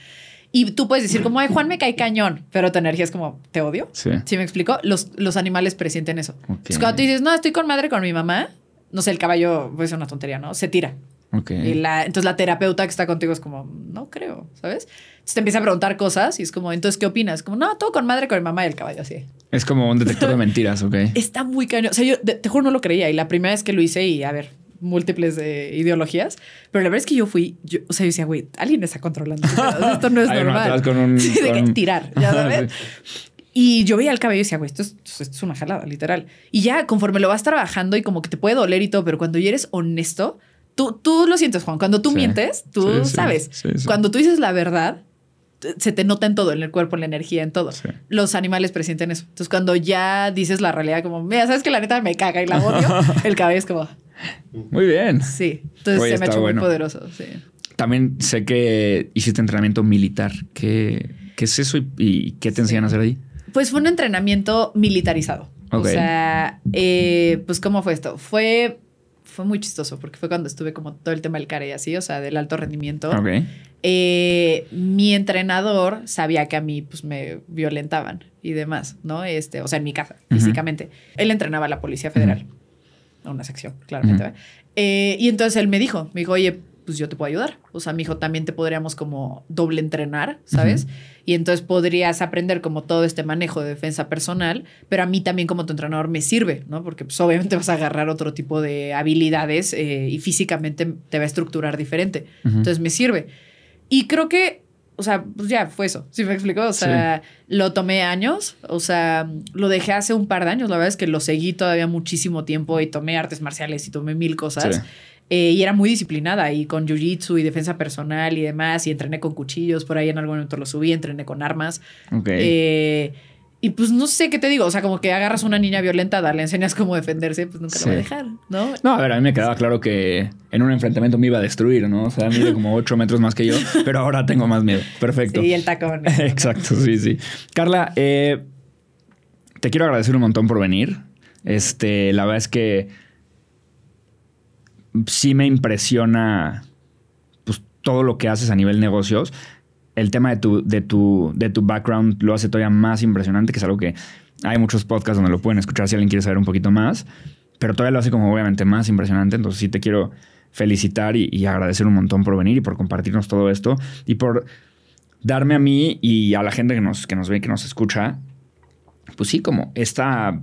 Y tú puedes decir como, ay, Juan me cae cañón, pero tu energía es como, te odio. Sí. ¿Sí me explico? Los, animales presienten eso. Entonces, cuando tú dices, no, estoy con madre con mi mamá, no sé, el caballo, pues es una tontería, ¿no? Se tira. Ok. Y la, entonces la terapeuta que está contigo es como, no creo, ¿sabes? Entonces te empieza a preguntar cosas y es como, entonces, ¿qué opinas? Como, no, todo con madre, con mi mamá y el caballo, así. Es como un detector de mentiras, ¿ok? Está muy cañón. O sea, yo te juro no lo creía. Y la primera vez que lo hice y, a ver, múltiples ideologías, pero la verdad es que yo fui, o sea, yo decía, güey, alguien me está controlando. Esto no es normal. tirar, ya sabes. Y yo veía el cabello y decía, güey, esto es, una jalada, literal. Y ya conforme lo vas trabajando y como que te puede doler y todo, pero cuando eres honesto, tú, tú lo sientes, Juan. Cuando tú mientes, tú sabes. cuando tú dices la verdad, se te nota en todo, en el cuerpo, en la energía, en todo. Los animales presienten eso. Entonces, cuando ya dices la realidad, como, mira, sabes que la neta me caga y la odio, el cabello es como, muy bien. Sí, entonces se me ha hecho muy poderoso. Sí. También sé que hiciste entrenamiento militar. ¿Qué, es eso y, qué te enseñan a hacer ahí? Pues fue un entrenamiento militarizado. O sea, eh, pues cómo fue esto. Fue, fue muy chistoso porque fue cuando estuve como todo el tema del care y así, o sea, del alto rendimiento. Eh, mi entrenador sabía que a mí pues me violentaban y demás, ¿no? Este, o sea, en mi casa, físicamente. Él entrenaba a la Policía Federal una sección, claramente. Eh, y entonces él me dijo, me dijo, oye, pues yo te puedo ayudar. O sea, mi hijo también te podríamos como doble entrenar, ¿sabes? Y entonces podrías aprender como todo este manejo de defensa personal, pero a mí también como tu entrenador me sirve, ¿no? Porque pues, obviamente vas a agarrar otro tipo de habilidades eh, y físicamente te va a estructurar diferente. Entonces me sirve. Y creo que o sea, pues ya fue eso, ¿sí me explico? O sea, lo tomé años, o sea, lo dejé hace un par de años, la verdad es que lo seguí todavía muchísimo tiempo y tomé artes marciales y tomé mil cosas. Eh, y era muy disciplinada y con jiu-jitsu y defensa personal y demás, y entrené con cuchillos, por ahí en algún momento lo subí, entrené con armas. Okay. Eh, y pues no sé qué te digo, o sea, como que agarras a una niña violenta, le enseñas cómo defenderse, pues nunca lo va a dejar, ¿no? No, a ver, a mí me quedaba claro que en un enfrentamiento me iba a destruir, ¿no? O sea, mide como ocho metros más que yo, pero ahora tengo más miedo. Perfecto. Y sí, el tacón. Exacto, sí, sí. Carla, eh, te quiero agradecer un montón por venir. Este, la verdad es que sí me impresiona pues, todo lo que haces a nivel negocios el tema de tu, de tu, de tu background lo hace todavía más impresionante, que es algo que hay muchos podcasts donde lo pueden escuchar si alguien quiere saber un poquito más, pero todavía lo hace como obviamente más impresionante. Entonces sí te quiero felicitar y, agradecer un montón por venir y por compartirnos todo esto y por darme a mí y a la gente que nos, que nos ve y que nos escucha, pues sí, como esta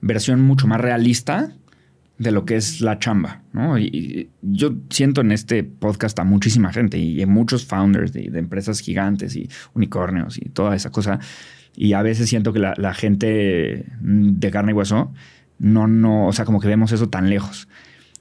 versión mucho más realista de lo que es la chamba, ¿no? Y, yo siento en este podcast a muchísima gente y, en muchos founders de, empresas gigantes y unicornios y toda esa cosa. Y a veces siento que la, gente de carne y hueso no, no, o sea, como que vemos eso tan lejos.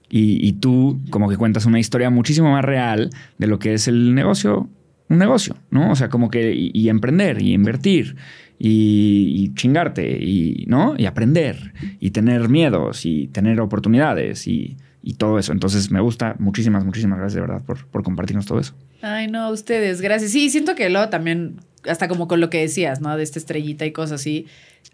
Y, y tú como que cuentas una historia muchísimo más real de lo que es el negocio, un negocio, ¿no? O sea, como que y emprender y invertir y, chingarte y, ¿no? y aprender y tener miedos y tener oportunidades y, todo eso. Entonces me gusta. Muchísimas, muchísimas gracias de verdad por, por compartirnos todo eso. Ay, no, ustedes, gracias. Sí, siento que lo también, hasta como con lo que decías, ¿no? De esta estrellita y cosas así.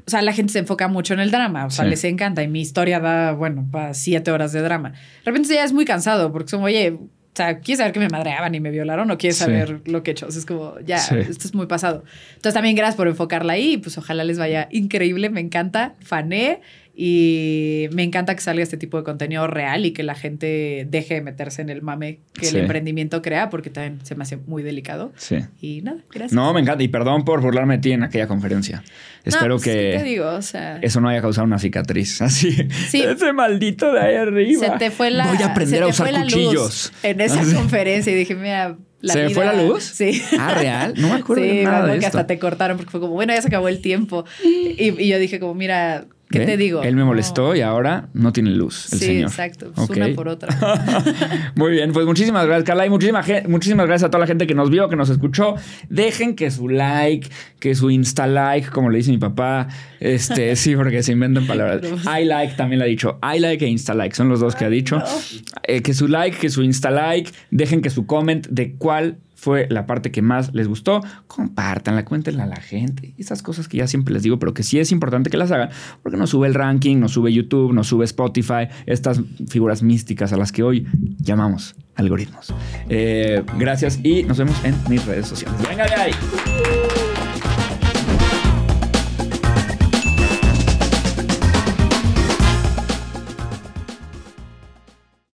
O sea, la gente se enfoca mucho en el drama, o sea, les encanta y mi historia da, bueno, para siete horas de drama. De repente ya es muy cansado porque son, oye, o sea, quieres saber que me madreaban y me violaron o quieres saber lo que he hecho. es como, ya, esto es muy pasado. Entonces, también gracias por enfocarla ahí. Pues ojalá les vaya increíble. Me encanta. Fané. Y me encanta que salga este tipo de contenido real y que la gente deje de meterse en el mame que el emprendimiento crea, porque también se me hace muy delicado. Sí. Y nada, gracias. No, me encanta. Y perdón por burlarme de ti en aquella conferencia. Espero pues, que digo? O sea, eso no haya causado una cicatriz. Así. Ese maldito de ahí arriba. Se te fue la. Voy a aprender a usar cuchillos. en esa conferencia y dije, mira. La ¿Se vida. me fue la luz? Sí. Ah, real. No me acuerdo. Sí, nada de hasta te cortaron porque fue como, bueno, ya se acabó el tiempo. Y, y yo dije, como, mira, ¿Qué te digo? Él me molestó y ahora no tiene luz. El sí, exacto. Pues una por otra. Muy bien, pues muchísimas gracias, Carla. Y muchísimas, gracias a toda la gente que nos vio, que nos escuchó. Dejen que su like, que su insta like, como le dice mi papá. Este, sí, porque se inventan palabras. Pues I like también le ha dicho. I like e insta like. Son los dos que ha dicho. Eh, que su like, que su insta like. Dejen que su comment de cuál fue la parte que más les gustó, compártanla, cuéntenla a la gente. Esas cosas que ya siempre les digo, pero que sí es importante que las hagan, porque nos sube el ranking, nos sube YouTube, nos sube Spotify, estas figuras místicas a las que hoy llamamos algoritmos. Eh, gracias y nos vemos en mis redes sociales. Venga de ahí.